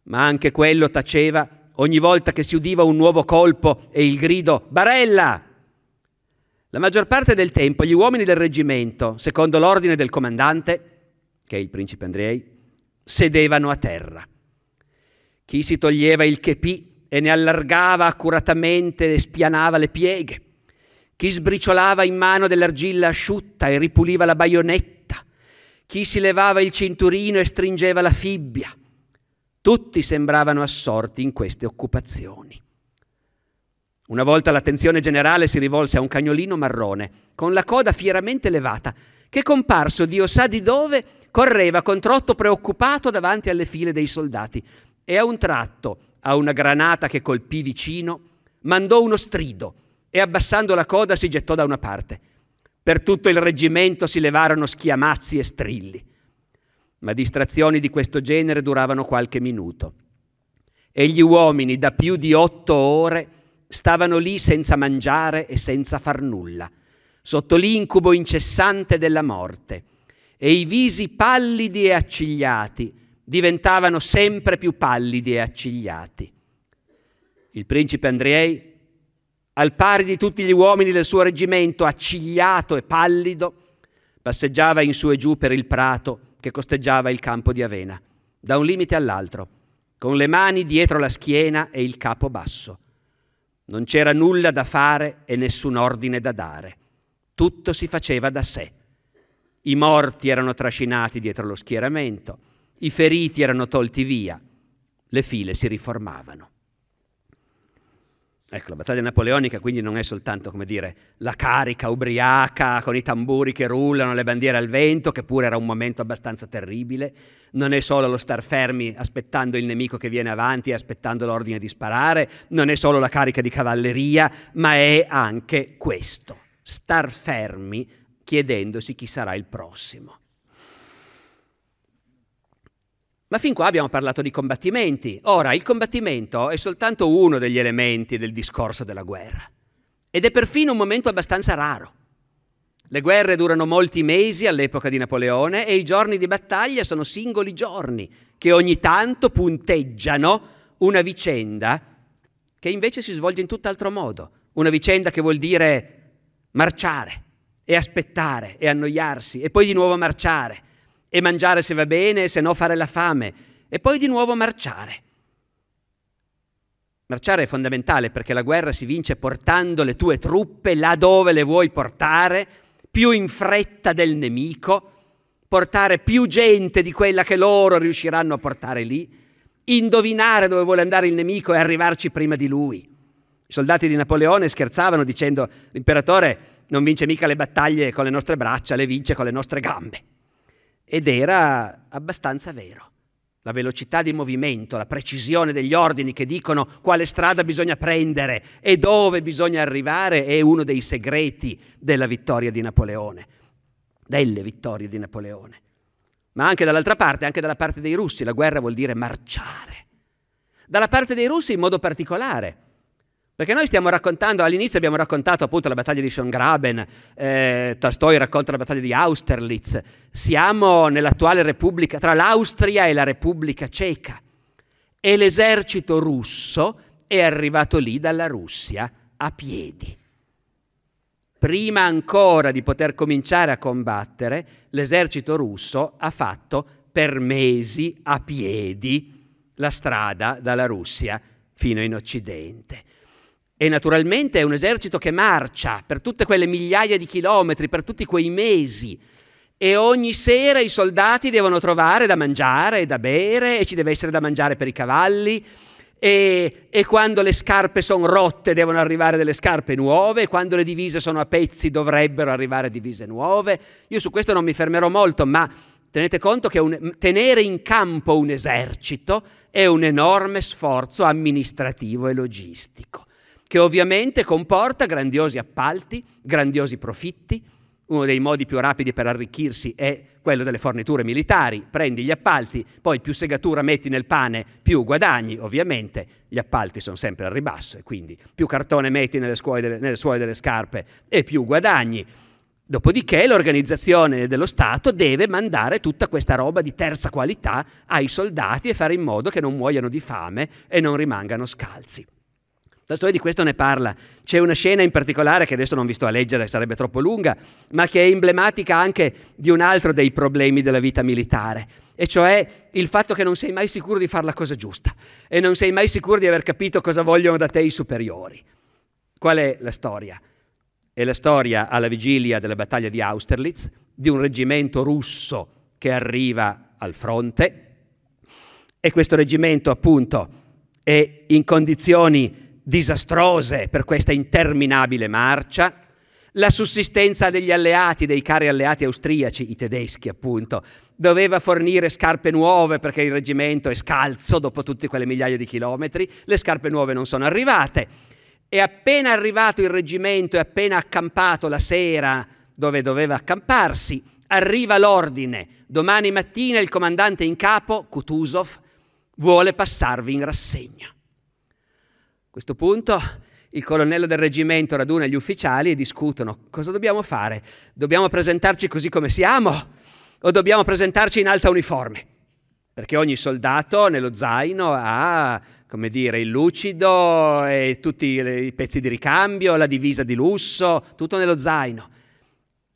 ma anche quello taceva ogni volta che si udiva un nuovo colpo e il grido Barella! La maggior parte del tempo gli uomini del reggimento, secondo l'ordine del comandante, che è il principe Andrei, sedevano a terra. Chi si toglieva il chepì e ne allargava accuratamente e spianava le pieghe, chi sbriciolava in mano dell'argilla asciutta e ripuliva la baionetta, chi si levava il cinturino e stringeva la fibbia. Tutti sembravano assorti in queste occupazioni. Una volta l'attenzione generale si rivolse a un cagnolino marrone, con la coda fieramente levata, che comparso Dio sa di dove correva con trotto preoccupato davanti alle file dei soldati e a un tratto, a una granata che colpì vicino, mandò uno strido e abbassando la coda si gettò da una parte. Per tutto il reggimento si levarono schiamazzi e strilli. Ma distrazioni di questo genere duravano qualche minuto. E gli uomini da più di otto ore stavano lì senza mangiare e senza far nulla, sotto l'incubo incessante della morte e i visi pallidi e accigliati diventavano sempre più pallidi e accigliati. Il principe Andrei, al pari di tutti gli uomini del suo reggimento, accigliato e pallido, passeggiava in su e giù per il prato che costeggiava il campo di Avena, da un limite all'altro, con le mani dietro la schiena e il capo basso. Non c'era nulla da fare e nessun ordine da dare. Tutto si faceva da sé. I morti erano trascinati dietro lo schieramento, i feriti erano tolti via, le file si riformavano. Ecco, la battaglia napoleonica quindi non è soltanto, come dire, la carica ubriaca con i tamburi che rullano, le bandiere al vento, che pure era un momento abbastanza terribile, non è solo lo star fermi aspettando il nemico che viene avanti e aspettando l'ordine di sparare, non è solo la carica di cavalleria, ma è anche questo, star fermi chiedendosi chi sarà il prossimo. Ma fin qua abbiamo parlato di combattimenti. Ora, il combattimento è soltanto uno degli elementi del discorso della guerra ed è perfino un momento abbastanza raro. Le guerre durano molti mesi all'epoca di Napoleone e i giorni di battaglia sono singoli giorni che ogni tanto punteggiano una vicenda che invece si svolge in tutt'altro modo, una vicenda che vuol dire marciare, e aspettare e annoiarsi e poi di nuovo marciare e mangiare se va bene, e se no fare la fame e poi di nuovo marciare. Marciare è fondamentale perché la guerra si vince portando le tue truppe là dove le vuoi portare, più in fretta del nemico, portare più gente di quella che loro riusciranno a portare lì, indovinare dove vuole andare il nemico e arrivarci prima di lui. I soldati di Napoleone scherzavano dicendo, l'imperatore non vince mica le battaglie con le nostre braccia, le vince con le nostre gambe. Ed era abbastanza vero. La velocità di movimento, la precisione degli ordini che dicono quale strada bisogna prendere e dove bisogna arrivare è uno dei segreti della vittoria di Napoleone, delle vittorie di Napoleone. Ma anche dall'altra parte, anche dalla parte dei russi, la guerra vuol dire marciare. Dalla parte dei russi in modo particolare, perché noi stiamo raccontando, all'inizio abbiamo raccontato appunto la battaglia di Schongraben, eh, Tolstoi racconta la battaglia di Austerlitz, siamo nell'attuale Repubblica, tra l'Austria e la Repubblica Ceca e l'esercito russo è arrivato lì dalla Russia a piedi. Prima ancora di poter cominciare a combattere, l'esercito russo ha fatto per mesi a piedi la strada dalla Russia fino in Occidente. E naturalmente è un esercito che marcia per tutte quelle migliaia di chilometri, per tutti quei mesi. E ogni sera i soldati devono trovare da mangiare e da bere, e ci deve essere da mangiare per i cavalli. E, e quando le scarpe sono rotte devono arrivare delle scarpe nuove, quando le divise sono a pezzi dovrebbero arrivare divise nuove. Io su questo non mi fermerò molto, ma tenete conto che un, tenere in campo un esercito è un enorme sforzo amministrativo e logistico che ovviamente comporta grandiosi appalti, grandiosi profitti. Uno dei modi più rapidi per arricchirsi è quello delle forniture militari. Prendi gli appalti, poi più segatura metti nel pane, più guadagni. Ovviamente gli appalti sono sempre al ribasso e quindi più cartone metti nelle, delle, nelle suole delle scarpe e più guadagni. Dopodiché l'organizzazione dello Stato deve mandare tutta questa roba di terza qualità ai soldati e fare in modo che non muoiano di fame e non rimangano scalzi. La storia di questo ne parla. C'è una scena in particolare che adesso non vi sto a leggere, sarebbe troppo lunga, ma che è emblematica anche di un altro dei problemi della vita militare, e cioè il fatto che non sei mai sicuro di fare la cosa giusta e non sei mai sicuro di aver capito cosa vogliono da te i superiori. Qual è la storia? È la storia alla vigilia della battaglia di Austerlitz di un reggimento russo che arriva al fronte e questo reggimento appunto è in condizioni disastrose per questa interminabile marcia, la sussistenza degli alleati, dei cari alleati austriaci, i tedeschi appunto, doveva fornire scarpe nuove perché il reggimento è scalzo dopo tutte quelle migliaia di chilometri, le scarpe nuove non sono arrivate e appena arrivato il reggimento e appena accampato la sera dove doveva accamparsi, arriva l'ordine, domani mattina il comandante in capo, Kutuzov, vuole passarvi in rassegna. A questo punto il colonnello del reggimento raduna gli ufficiali e discutono cosa dobbiamo fare. Dobbiamo presentarci così come siamo o dobbiamo presentarci in alta uniforme? Perché ogni soldato nello zaino ha, come dire, il lucido e tutti i pezzi di ricambio, la divisa di lusso, tutto nello zaino.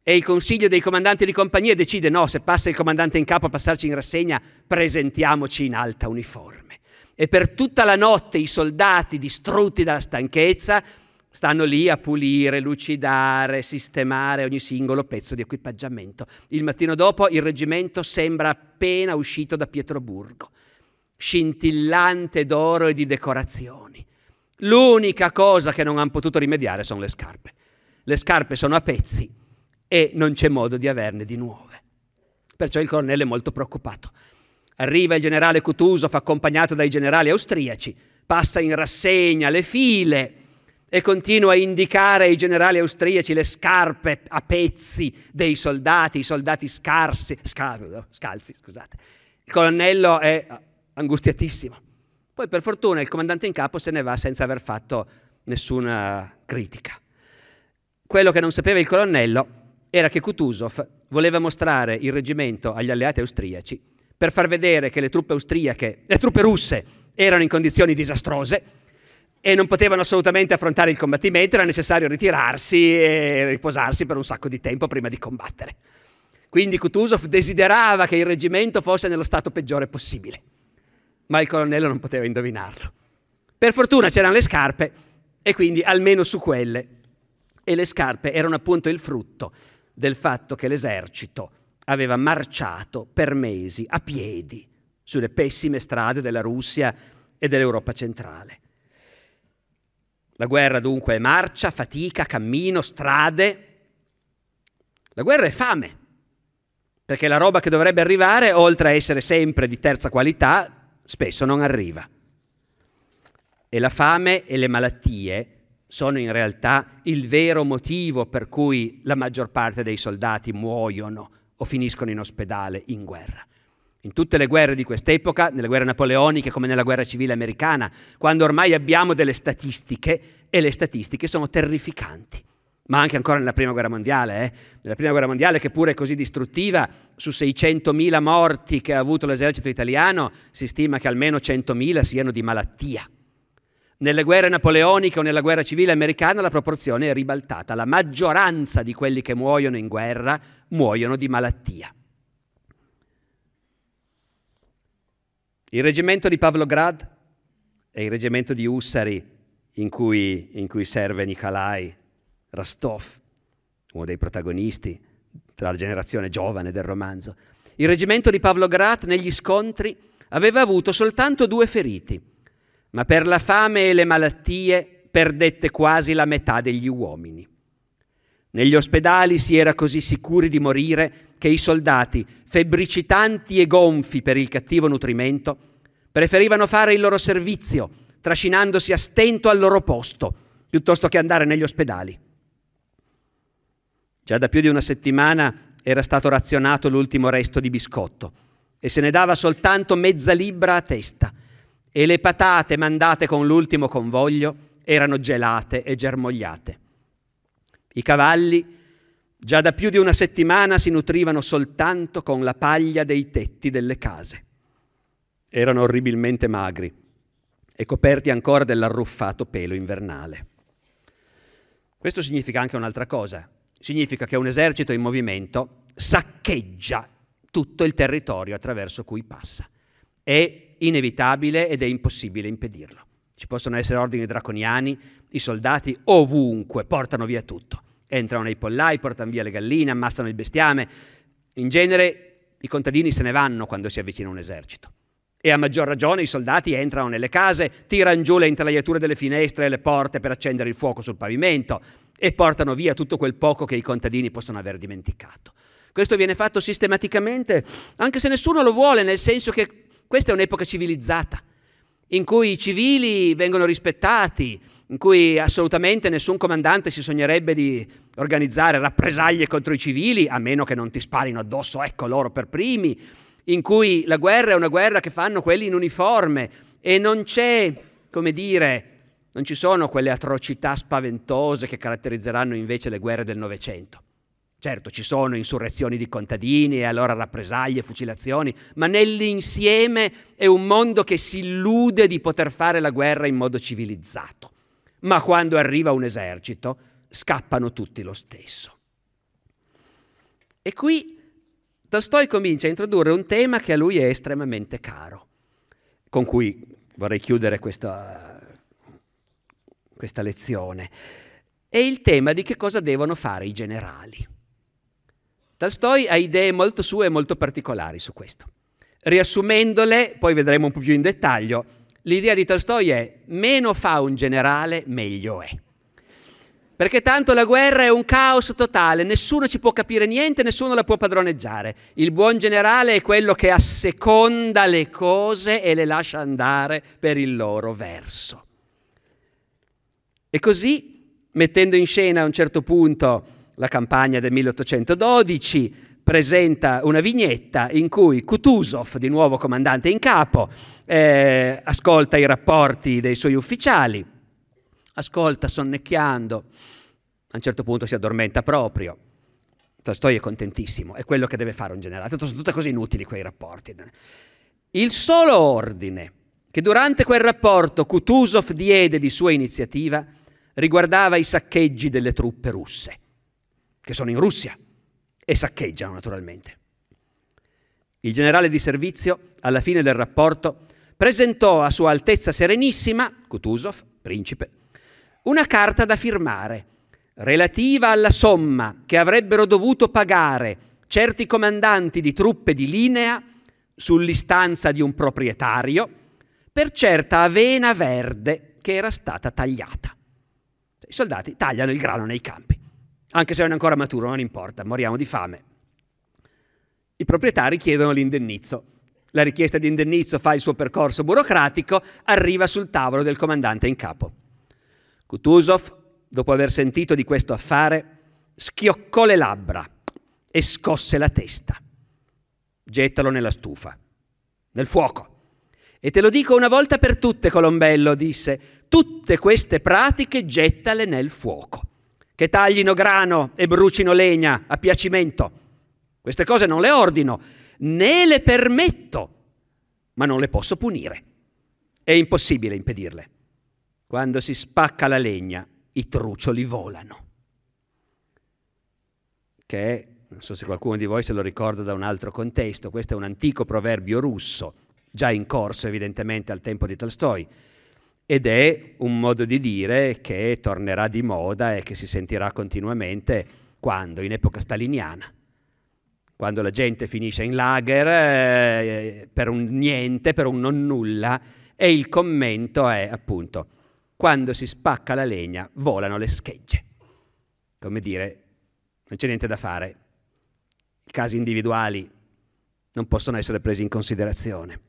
E il consiglio dei comandanti di compagnia decide no, se passa il comandante in capo a passarci in rassegna, presentiamoci in alta uniforme e per tutta la notte i soldati, distrutti dalla stanchezza, stanno lì a pulire, lucidare, sistemare ogni singolo pezzo di equipaggiamento. Il mattino dopo il reggimento sembra appena uscito da Pietroburgo, scintillante d'oro e di decorazioni. L'unica cosa che non hanno potuto rimediare sono le scarpe. Le scarpe sono a pezzi e non c'è modo di averne di nuove. Perciò il colonnello è molto preoccupato. Arriva il generale Kutuzov accompagnato dai generali austriaci, passa in rassegna le file e continua a indicare ai generali austriaci le scarpe a pezzi dei soldati, i soldati scarsi, scar scalzi, scusate. Il colonnello è angustiatissimo. Poi per fortuna il comandante in capo se ne va senza aver fatto nessuna critica. Quello che non sapeva il colonnello era che Kutuzov voleva mostrare il reggimento agli alleati austriaci per far vedere che le truppe austriache, le truppe russe erano in condizioni disastrose e non potevano assolutamente affrontare il combattimento, era necessario ritirarsi e riposarsi per un sacco di tempo prima di combattere. Quindi Kutuzov desiderava che il reggimento fosse nello stato peggiore possibile, ma il colonnello non poteva indovinarlo. Per fortuna c'erano le scarpe e quindi almeno su quelle, e le scarpe erano appunto il frutto del fatto che l'esercito aveva marciato per mesi a piedi sulle pessime strade della Russia e dell'Europa centrale. La guerra dunque è marcia, fatica, cammino, strade. La guerra è fame, perché la roba che dovrebbe arrivare, oltre a essere sempre di terza qualità, spesso non arriva. E la fame e le malattie sono in realtà il vero motivo per cui la maggior parte dei soldati muoiono o finiscono in ospedale, in guerra. In tutte le guerre di quest'epoca, nelle guerre napoleoniche come nella guerra civile americana, quando ormai abbiamo delle statistiche e le statistiche sono terrificanti. Ma anche ancora nella Prima Guerra Mondiale, eh? nella Prima Guerra Mondiale che pure è così distruttiva, su 600.000 morti che ha avuto l'esercito italiano si stima che almeno 100.000 siano di malattia. Nelle guerre napoleoniche o nella guerra civile americana la proporzione è ribaltata, la maggioranza di quelli che muoiono in guerra muoiono di malattia. Il reggimento di Pavlograd e il reggimento di Ussari in cui, in cui serve Nikolai Rostov, uno dei protagonisti della generazione giovane del romanzo. Il reggimento di Pavlograd negli scontri aveva avuto soltanto due feriti ma per la fame e le malattie perdette quasi la metà degli uomini. Negli ospedali si era così sicuri di morire che i soldati, febbricitanti e gonfi per il cattivo nutrimento, preferivano fare il loro servizio, trascinandosi a stento al loro posto, piuttosto che andare negli ospedali. Già da più di una settimana era stato razionato l'ultimo resto di biscotto e se ne dava soltanto mezza libra a testa – e le patate mandate con l'ultimo convoglio erano gelate e germogliate. I cavalli già da più di una settimana si nutrivano soltanto con la paglia dei tetti delle case. Erano orribilmente magri e coperti ancora dell'arruffato pelo invernale. Questo significa anche un'altra cosa. Significa che un esercito in movimento saccheggia tutto il territorio attraverso cui passa. È inevitabile ed è impossibile impedirlo. Ci possono essere ordini draconiani, i soldati ovunque portano via tutto. Entrano nei pollai, portano via le galline, ammazzano il bestiame. In genere i contadini se ne vanno quando si avvicina un esercito. E a maggior ragione i soldati entrano nelle case, tirano giù le intelaiature delle finestre e le porte per accendere il fuoco sul pavimento e portano via tutto quel poco che i contadini possono aver dimenticato. Questo viene fatto sistematicamente, anche se nessuno lo vuole, nel senso che questa è un'epoca civilizzata, in cui i civili vengono rispettati, in cui assolutamente nessun comandante si sognerebbe di organizzare rappresaglie contro i civili, a meno che non ti sparino addosso, ecco loro per primi, in cui la guerra è una guerra che fanno quelli in uniforme e non c'è, come dire, non ci sono quelle atrocità spaventose che caratterizzeranno invece le guerre del Novecento. Certo, ci sono insurrezioni di contadini e allora rappresaglie, fucilazioni, ma nell'insieme è un mondo che si illude di poter fare la guerra in modo civilizzato. Ma quando arriva un esercito, scappano tutti lo stesso. E qui Tolstoi comincia a introdurre un tema che a lui è estremamente caro, con cui vorrei chiudere questa, questa lezione. È il tema di che cosa devono fare i generali. Tolstoi ha idee molto sue e molto particolari su questo. Riassumendole, poi vedremo un po' più in dettaglio, l'idea di Tolstoi è meno fa un generale, meglio è. Perché tanto la guerra è un caos totale, nessuno ci può capire niente, nessuno la può padroneggiare. Il buon generale è quello che asseconda le cose e le lascia andare per il loro verso. E così, mettendo in scena a un certo punto la campagna del 1812 presenta una vignetta in cui Kutuzov, di nuovo comandante in capo, eh, ascolta i rapporti dei suoi ufficiali, ascolta sonnecchiando, a un certo punto si addormenta proprio. Tolstoi è contentissimo, è quello che deve fare un generale. Tutto, sono tutte cose inutili quei rapporti. Il solo ordine che durante quel rapporto Kutuzov diede di sua iniziativa riguardava i saccheggi delle truppe russe che sono in Russia e saccheggiano naturalmente. Il generale di servizio, alla fine del rapporto, presentò a Sua Altezza Serenissima, Kutuzov, principe, una carta da firmare relativa alla somma che avrebbero dovuto pagare certi comandanti di truppe di linea sull'istanza di un proprietario per certa avena verde che era stata tagliata. I soldati tagliano il grano nei campi. Anche se non è ancora maturo, non importa, moriamo di fame. I proprietari chiedono l'indennizzo. La richiesta di indennizzo fa il suo percorso burocratico, arriva sul tavolo del comandante in capo. Kutuzov, dopo aver sentito di questo affare, schioccò le labbra e scosse la testa. Gettalo nella stufa, nel fuoco. E te lo dico una volta per tutte, Colombello, disse, tutte queste pratiche gettale nel fuoco che taglino grano e brucino legna a piacimento. Queste cose non le ordino, né le permetto, ma non le posso punire. È impossibile impedirle. Quando si spacca la legna, i trucioli volano. Che è, non so se qualcuno di voi se lo ricorda da un altro contesto, questo è un antico proverbio russo, già in corso evidentemente al tempo di Tolstoi ed è un modo di dire che tornerà di moda e che si sentirà continuamente quando? In epoca staliniana, quando la gente finisce in lager eh, per un niente, per un non nulla e il commento è appunto quando si spacca la legna volano le schegge. Come dire, non c'è niente da fare, i casi individuali non possono essere presi in considerazione.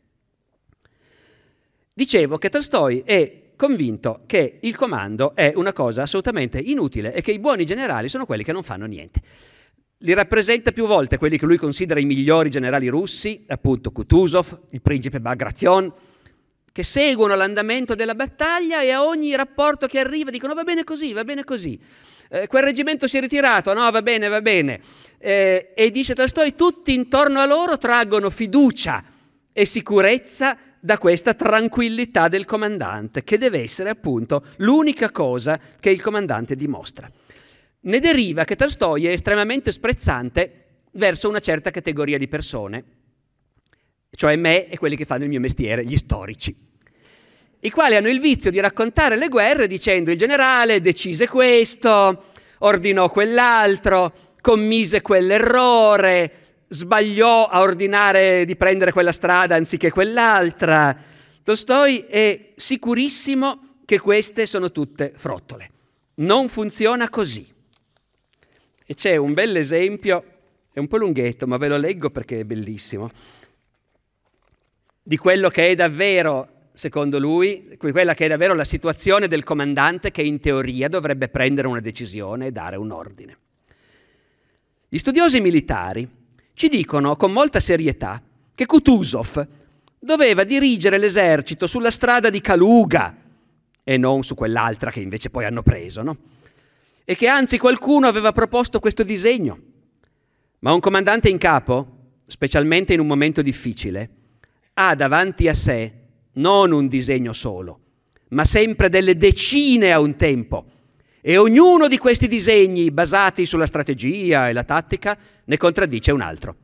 Dicevo che Tolstoi è convinto che il comando è una cosa assolutamente inutile e che i buoni generali sono quelli che non fanno niente. Li rappresenta più volte quelli che lui considera i migliori generali russi, appunto Kutuzov, il principe Bagration, che seguono l'andamento della battaglia e a ogni rapporto che arriva dicono va bene così, va bene così. Eh, quel reggimento si è ritirato, no, va bene, va bene. Eh, e dice Tolstoi, tutti intorno a loro traggono fiducia e sicurezza da questa tranquillità del comandante, che deve essere appunto l'unica cosa che il comandante dimostra. Ne deriva che Tolstoi è estremamente sprezzante verso una certa categoria di persone, cioè me e quelli che fanno il mio mestiere, gli storici, i quali hanno il vizio di raccontare le guerre dicendo il generale decise questo, ordinò quell'altro, commise quell'errore, sbagliò a ordinare di prendere quella strada anziché quell'altra. Tolstoi è sicurissimo che queste sono tutte frottole. Non funziona così. E c'è un bel esempio, è un po' lunghetto, ma ve lo leggo perché è bellissimo, di quello che è davvero secondo lui, quella che è davvero la situazione del comandante che in teoria dovrebbe prendere una decisione e dare un ordine. Gli studiosi militari ci dicono con molta serietà che Kutuzov doveva dirigere l'esercito sulla strada di Kaluga e non su quell'altra che invece poi hanno preso, no? E che anzi qualcuno aveva proposto questo disegno. Ma un comandante in capo, specialmente in un momento difficile, ha davanti a sé non un disegno solo, ma sempre delle decine a un tempo. E ognuno di questi disegni, basati sulla strategia e la tattica, ne contraddice un altro.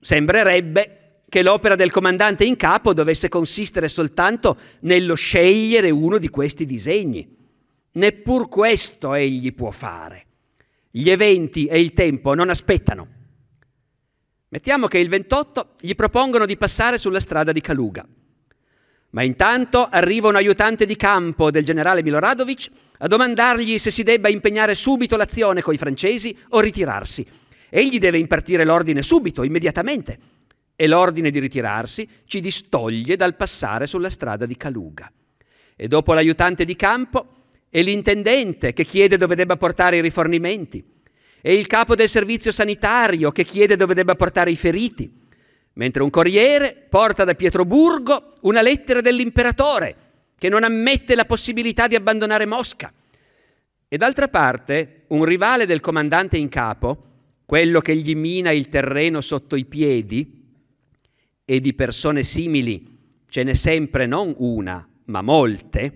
Sembrerebbe che l'opera del comandante in capo dovesse consistere soltanto nello scegliere uno di questi disegni. Neppur questo egli può fare. Gli eventi e il tempo non aspettano. Mettiamo che il 28 gli propongono di passare sulla strada di Kaluga. Ma intanto arriva un aiutante di campo del generale Miloradovic a domandargli se si debba impegnare subito l'azione coi francesi o ritirarsi Egli deve impartire l'ordine subito, immediatamente. E l'ordine di ritirarsi ci distoglie dal passare sulla strada di Caluga. E dopo l'aiutante di campo è l'intendente che chiede dove debba portare i rifornimenti. È il capo del servizio sanitario che chiede dove debba portare i feriti. Mentre un corriere porta da Pietroburgo una lettera dell'imperatore che non ammette la possibilità di abbandonare Mosca. E d'altra parte, un rivale del comandante in capo quello che gli mina il terreno sotto i piedi, e di persone simili ce n'è sempre non una, ma molte,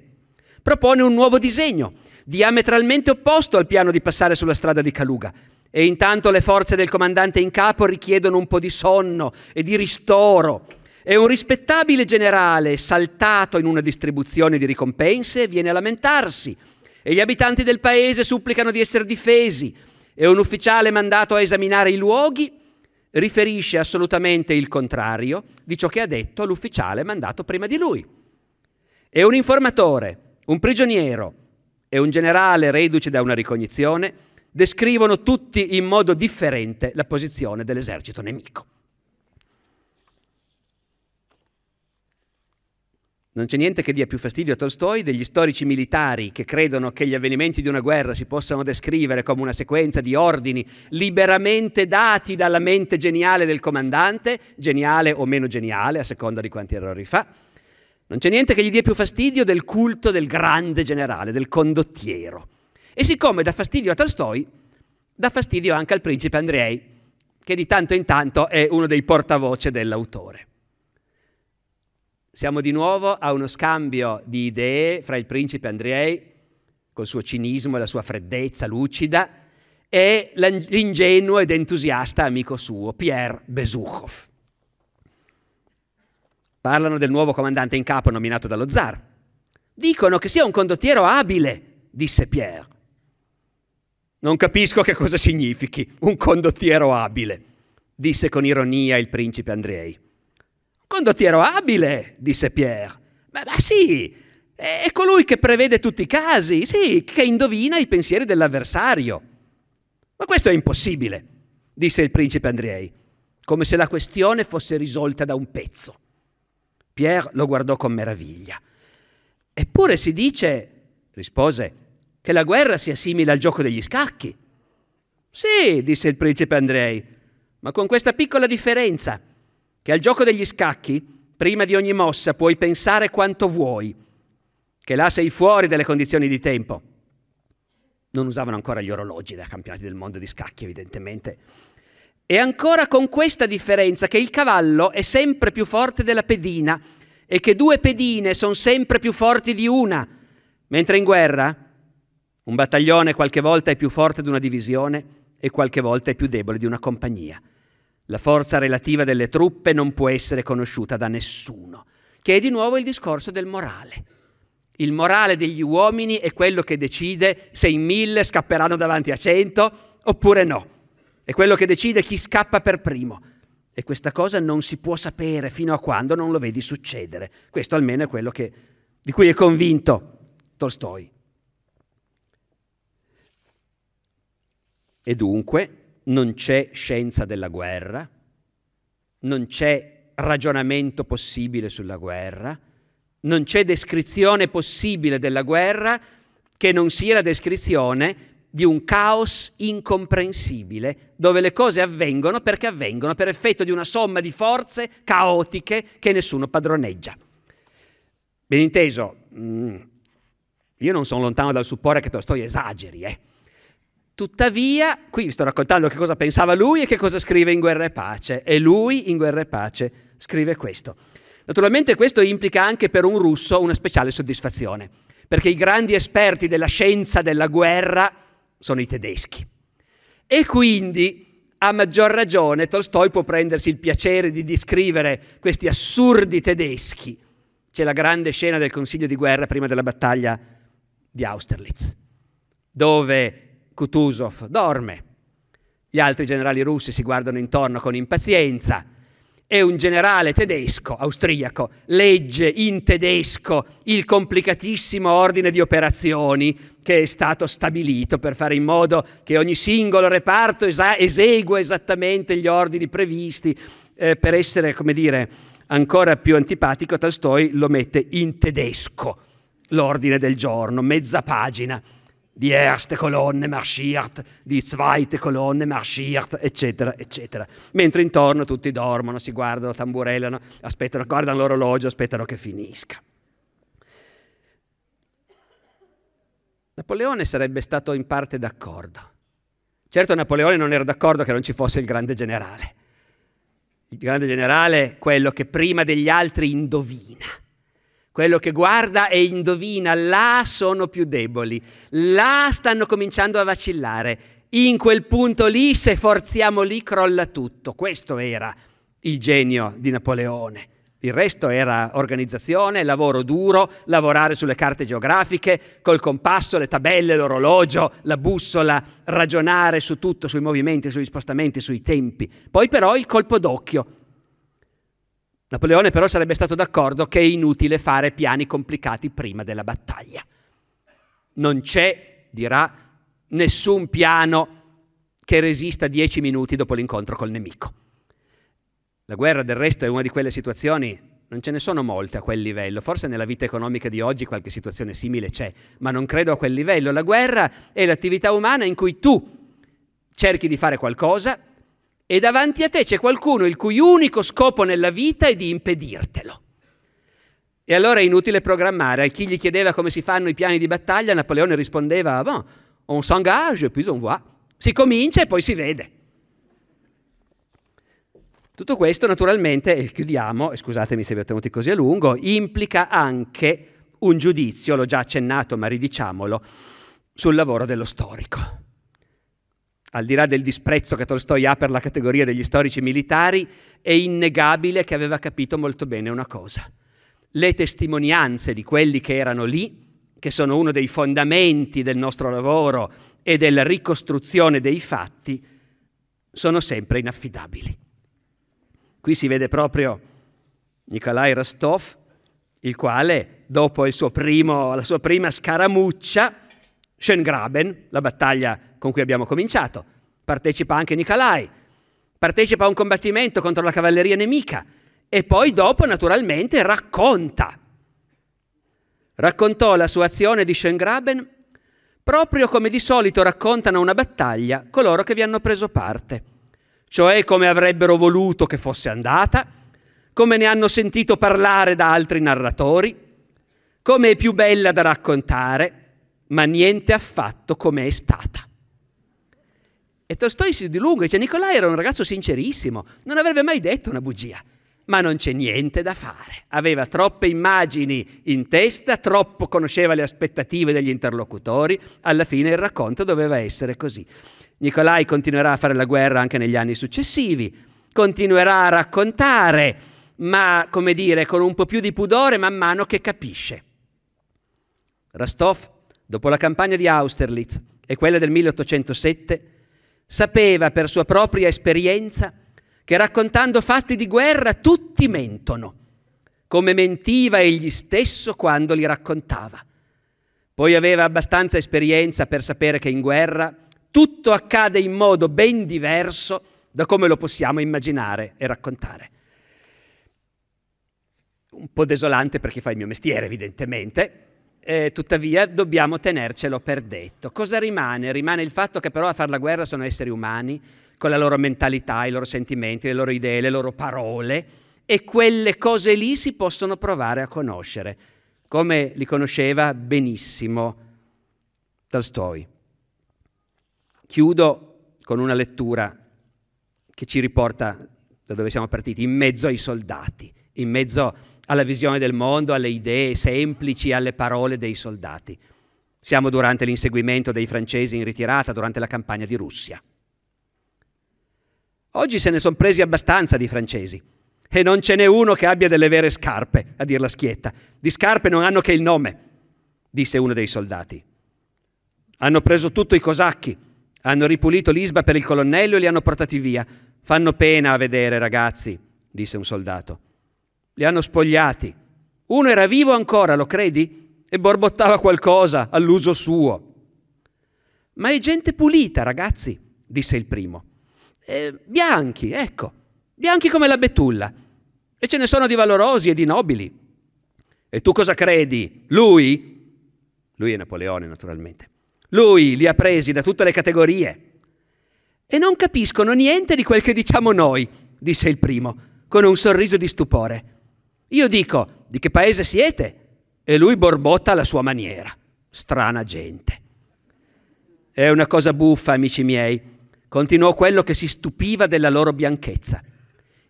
propone un nuovo disegno, diametralmente opposto al piano di passare sulla strada di Caluga. E intanto le forze del comandante in capo richiedono un po' di sonno e di ristoro. E un rispettabile generale, saltato in una distribuzione di ricompense, viene a lamentarsi. E gli abitanti del paese supplicano di essere difesi e un ufficiale mandato a esaminare i luoghi riferisce assolutamente il contrario di ciò che ha detto l'ufficiale mandato prima di lui. E un informatore, un prigioniero e un generale reduce da una ricognizione descrivono tutti in modo differente la posizione dell'esercito nemico. Non c'è niente che dia più fastidio a Tolstoi degli storici militari che credono che gli avvenimenti di una guerra si possano descrivere come una sequenza di ordini liberamente dati dalla mente geniale del comandante, geniale o meno geniale, a seconda di quanti errori fa. Non c'è niente che gli dia più fastidio del culto del grande generale, del condottiero. E siccome dà fastidio a Tolstoi, dà fastidio anche al principe Andrei, che di tanto in tanto è uno dei portavoce dell'autore. Siamo di nuovo a uno scambio di idee fra il principe Andrei, col suo cinismo e la sua freddezza lucida, e l'ingenuo ed entusiasta amico suo, Pierre Besuchov. Parlano del nuovo comandante in capo nominato dallo zar. Dicono che sia un condottiero abile, disse Pierre. Non capisco che cosa significhi un condottiero abile, disse con ironia il principe Andrei. Quando ti ero abile, disse Pierre. Ma, ma sì, è colui che prevede tutti i casi, sì, che indovina i pensieri dell'avversario. Ma questo è impossibile, disse il principe Andrei, come se la questione fosse risolta da un pezzo. Pierre lo guardò con meraviglia. Eppure si dice, rispose, che la guerra sia simile al gioco degli scacchi. Sì, disse il principe Andrei, ma con questa piccola differenza che al gioco degli scacchi, prima di ogni mossa, puoi pensare quanto vuoi, che là sei fuori dalle condizioni di tempo. Non usavano ancora gli orologi da campionati del mondo di scacchi, evidentemente. E ancora con questa differenza che il cavallo è sempre più forte della pedina e che due pedine sono sempre più forti di una, mentre in guerra un battaglione qualche volta è più forte di una divisione e qualche volta è più debole di una compagnia. La forza relativa delle truppe non può essere conosciuta da nessuno, che è di nuovo il discorso del morale. Il morale degli uomini è quello che decide se i mille scapperanno davanti a cento oppure no. È quello che decide chi scappa per primo. E questa cosa non si può sapere fino a quando non lo vedi succedere. Questo almeno è quello che, di cui è convinto Tolstoi. E dunque non c'è scienza della guerra, non c'è ragionamento possibile sulla guerra, non c'è descrizione possibile della guerra che non sia la descrizione di un caos incomprensibile, dove le cose avvengono perché avvengono per effetto di una somma di forze caotiche che nessuno padroneggia. Ben inteso, mm, io non sono lontano dal supporre che Tolstoi esageri, eh Tuttavia, qui vi sto raccontando che cosa pensava lui e che cosa scrive in Guerra e Pace. E lui in Guerra e Pace scrive questo. Naturalmente questo implica anche per un russo una speciale soddisfazione, perché i grandi esperti della scienza della guerra sono i tedeschi. E quindi, a maggior ragione, Tolstoi può prendersi il piacere di descrivere questi assurdi tedeschi. C'è la grande scena del Consiglio di guerra prima della battaglia di Austerlitz, dove Kutuzov dorme. Gli altri generali russi si guardano intorno con impazienza e un generale tedesco, austriaco, legge in tedesco il complicatissimo ordine di operazioni che è stato stabilito per fare in modo che ogni singolo reparto esa esegua esattamente gli ordini previsti eh, per essere, come dire, ancora più antipatico Tolstoi lo mette in tedesco l'ordine del giorno, mezza pagina di erste colonne marschiert, di zweite colonne marschiert, eccetera, eccetera. Mentre intorno tutti dormono, si guardano, tamburellano, aspettano, guardano l'orologio, aspettano che finisca. Napoleone sarebbe stato in parte d'accordo. Certo Napoleone non era d'accordo che non ci fosse il grande generale. Il grande generale è quello che prima degli altri indovina quello che guarda e indovina, là sono più deboli, là stanno cominciando a vacillare, in quel punto lì se forziamo lì crolla tutto. Questo era il genio di Napoleone. Il resto era organizzazione, lavoro duro, lavorare sulle carte geografiche, col compasso, le tabelle, l'orologio, la bussola, ragionare su tutto, sui movimenti, sugli spostamenti, sui tempi. Poi però il colpo d'occhio, Napoleone però sarebbe stato d'accordo che è inutile fare piani complicati prima della battaglia. Non c'è, dirà, nessun piano che resista dieci minuti dopo l'incontro col nemico. La guerra del resto è una di quelle situazioni, non ce ne sono molte a quel livello, forse nella vita economica di oggi qualche situazione simile c'è, ma non credo a quel livello. La guerra è l'attività umana in cui tu cerchi di fare qualcosa e davanti a te c'è qualcuno il cui unico scopo nella vita è di impedirtelo. E allora è inutile programmare. A chi gli chiedeva come si fanno i piani di battaglia, Napoleone rispondeva: ah, Bon, on s'engage, puis on voit. Si comincia e poi si vede. Tutto questo, naturalmente, e chiudiamo, e scusatemi se vi ho tenuti così a lungo, implica anche un giudizio, l'ho già accennato, ma ridiciamolo, sul lavoro dello storico al di là del disprezzo che Tolstoi ha per la categoria degli storici militari, è innegabile che aveva capito molto bene una cosa. Le testimonianze di quelli che erano lì, che sono uno dei fondamenti del nostro lavoro e della ricostruzione dei fatti, sono sempre inaffidabili. Qui si vede proprio Nikolai Rostov, il quale, dopo primo, la sua prima scaramuccia, Schöngraben, la battaglia con cui abbiamo cominciato. Partecipa anche Nicolai, partecipa a un combattimento contro la cavalleria nemica e poi dopo naturalmente racconta. Raccontò la sua azione di Schengraben proprio come di solito raccontano una battaglia coloro che vi hanno preso parte, cioè come avrebbero voluto che fosse andata, come ne hanno sentito parlare da altri narratori, come è più bella da raccontare, ma niente affatto come è stata. E Tolstoi si dilunga, e dice Nicolai era un ragazzo sincerissimo, non avrebbe mai detto una bugia, ma non c'è niente da fare. Aveva troppe immagini in testa, troppo conosceva le aspettative degli interlocutori, alla fine il racconto doveva essere così. Nicolai continuerà a fare la guerra anche negli anni successivi, continuerà a raccontare, ma come dire, con un po' più di pudore man mano che capisce. Rostov, dopo la campagna di Austerlitz e quella del 1807, Sapeva per sua propria esperienza che raccontando fatti di guerra tutti mentono, come mentiva egli stesso quando li raccontava. Poi aveva abbastanza esperienza per sapere che in guerra tutto accade in modo ben diverso da come lo possiamo immaginare e raccontare. Un po' desolante per chi fa il mio mestiere, evidentemente, eh, tuttavia dobbiamo tenercelo per detto. Cosa rimane? Rimane il fatto che però a fare la guerra sono esseri umani, con la loro mentalità, i loro sentimenti, le loro idee, le loro parole, e quelle cose lì si possono provare a conoscere, come li conosceva benissimo Tolstoi. Chiudo con una lettura che ci riporta da dove siamo partiti, in mezzo ai soldati, in mezzo alla visione del mondo, alle idee semplici, alle parole dei soldati. Siamo durante l'inseguimento dei francesi in ritirata durante la campagna di Russia. Oggi se ne sono presi abbastanza di francesi e non ce n'è uno che abbia delle vere scarpe, a dirla schietta. Di scarpe non hanno che il nome, disse uno dei soldati. Hanno preso tutto i cosacchi, hanno ripulito l'isba per il colonnello e li hanno portati via. Fanno pena a vedere, ragazzi, disse un soldato li hanno spogliati. Uno era vivo ancora, lo credi? E borbottava qualcosa all'uso suo. Ma è gente pulita, ragazzi, disse il primo. Eh, bianchi, ecco, bianchi come la betulla. E ce ne sono di valorosi e di nobili. E tu cosa credi? Lui? Lui è Napoleone, naturalmente. Lui li ha presi da tutte le categorie. E non capiscono niente di quel che diciamo noi, disse il primo, con un sorriso di stupore. Io dico, di che paese siete? E lui borbotta alla sua maniera. Strana gente. È una cosa buffa, amici miei, continuò quello che si stupiva della loro bianchezza.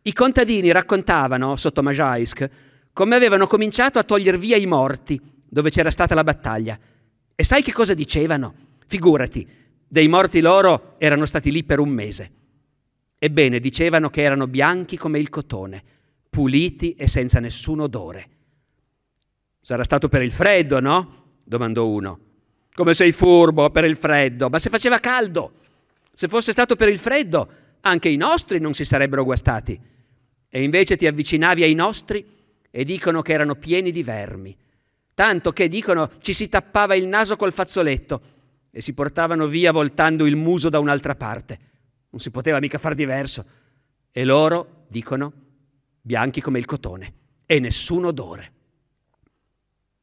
I contadini raccontavano, sotto Majaisk, come avevano cominciato a togliere via i morti dove c'era stata la battaglia. E sai che cosa dicevano? Figurati, dei morti loro erano stati lì per un mese. Ebbene, dicevano che erano bianchi come il cotone puliti e senza nessun odore. Sarà stato per il freddo, no? domandò uno. Come sei furbo per il freddo, ma se faceva caldo, se fosse stato per il freddo, anche i nostri non si sarebbero guastati. E invece ti avvicinavi ai nostri e dicono che erano pieni di vermi, tanto che dicono ci si tappava il naso col fazzoletto e si portavano via voltando il muso da un'altra parte. Non si poteva mica far diverso. E loro dicono bianchi come il cotone, e nessun odore.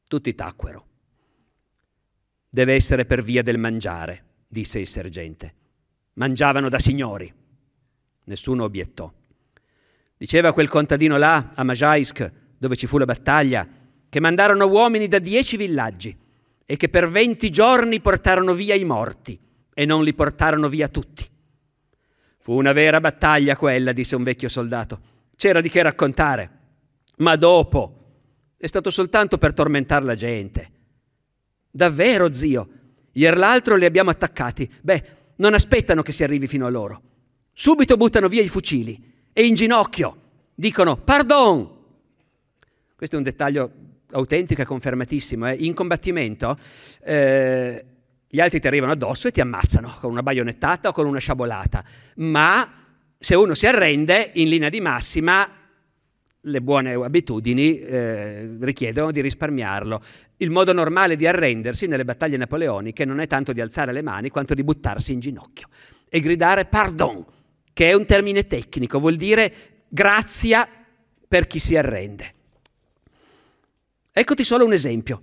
Tutti tacquero. Deve essere per via del mangiare, disse il sergente. Mangiavano da signori. Nessuno obiettò. Diceva quel contadino là, a Majaisk, dove ci fu la battaglia, che mandarono uomini da dieci villaggi e che per venti giorni portarono via i morti e non li portarono via tutti. Fu una vera battaglia quella, disse un vecchio soldato c'era di che raccontare, ma dopo è stato soltanto per tormentare la gente. Davvero, zio, ier l'altro li abbiamo attaccati. Beh, non aspettano che si arrivi fino a loro. Subito buttano via i fucili e in ginocchio dicono pardon. Questo è un dettaglio autentico e confermatissimo. Eh? In combattimento eh, gli altri ti arrivano addosso e ti ammazzano con una baionettata o con una sciabolata, ma se uno si arrende, in linea di massima le buone abitudini eh, richiedono di risparmiarlo. Il modo normale di arrendersi nelle battaglie napoleoniche non è tanto di alzare le mani quanto di buttarsi in ginocchio e gridare pardon, che è un termine tecnico, vuol dire grazia per chi si arrende. Eccoti solo un esempio.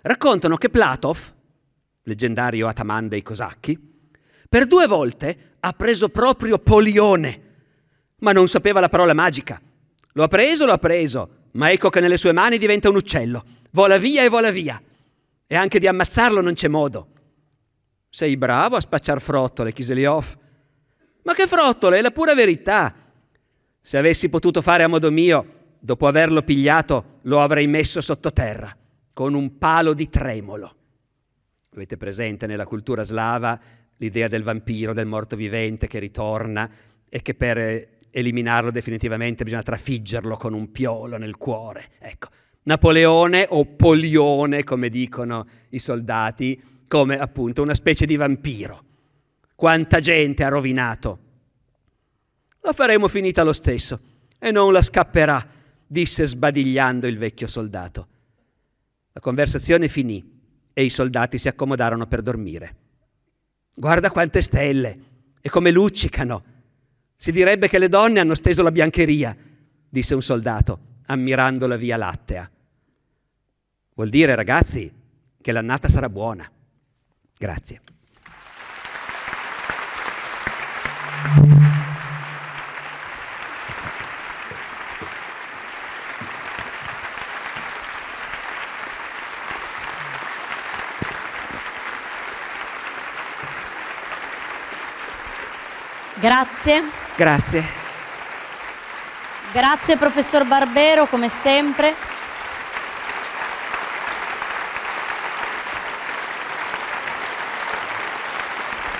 Raccontano che Platov, leggendario Ataman dei Cosacchi, per due volte ha preso proprio Polione, ma non sapeva la parola magica. Lo ha preso, lo ha preso, ma ecco che nelle sue mani diventa un uccello. Vola via e vola via. E anche di ammazzarlo non c'è modo. Sei bravo a spacciar frottole, Kiselioff. Ma che frottole, è la pura verità. Se avessi potuto fare a modo mio, dopo averlo pigliato, lo avrei messo sottoterra, con un palo di tremolo. Avete presente nella cultura slava l'idea del vampiro, del morto vivente che ritorna e che per eh, eliminarlo definitivamente bisogna trafiggerlo con un piolo nel cuore. Ecco, Napoleone o Polione, come dicono i soldati, come appunto una specie di vampiro. Quanta gente ha rovinato. La faremo finita lo stesso e non la scapperà, disse sbadigliando il vecchio soldato. La conversazione finì e i soldati si accomodarono per dormire. Guarda quante stelle e come luccicano. Si direbbe che le donne hanno steso la biancheria, disse un soldato, ammirando la via lattea. Vuol dire, ragazzi, che l'annata sarà buona. Grazie. Grazie. Grazie. Grazie professor Barbero come sempre.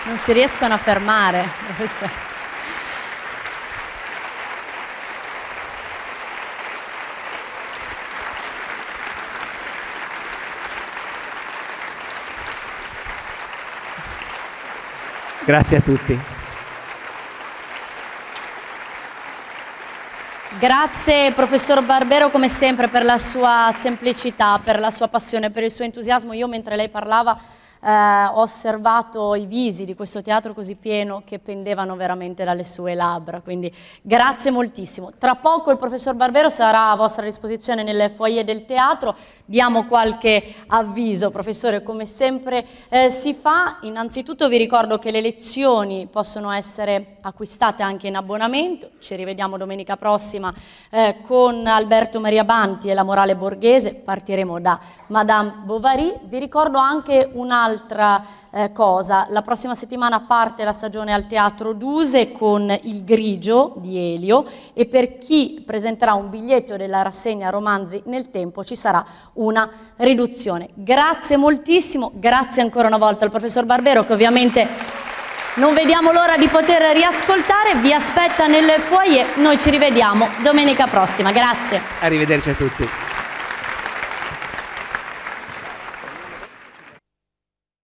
Non si riescono a fermare. Grazie a tutti. Grazie professor Barbero come sempre per la sua semplicità, per la sua passione, per il suo entusiasmo. Io mentre lei parlava eh, ho osservato i visi di questo teatro così pieno che pendevano veramente dalle sue labbra, quindi grazie moltissimo. Tra poco il professor Barbero sarà a vostra disposizione nelle foglie del teatro diamo qualche avviso, professore, come sempre eh, si fa. Innanzitutto vi ricordo che le lezioni possono essere acquistate anche in abbonamento. Ci rivediamo domenica prossima eh, con Alberto Maria Banti e la Morale Borghese. Partiremo da Madame Bovary. Vi ricordo anche un'altra eh, cosa. La prossima settimana parte la stagione al Teatro Duse con Il Grigio di Elio e per chi presenterà un biglietto della rassegna Romanzi nel tempo ci sarà una riduzione. Grazie moltissimo, grazie ancora una volta al professor Barbero che ovviamente... Non vediamo l'ora di poter riascoltare, vi aspetta nel foyer, noi ci rivediamo domenica prossima, grazie. Arrivederci a tutti.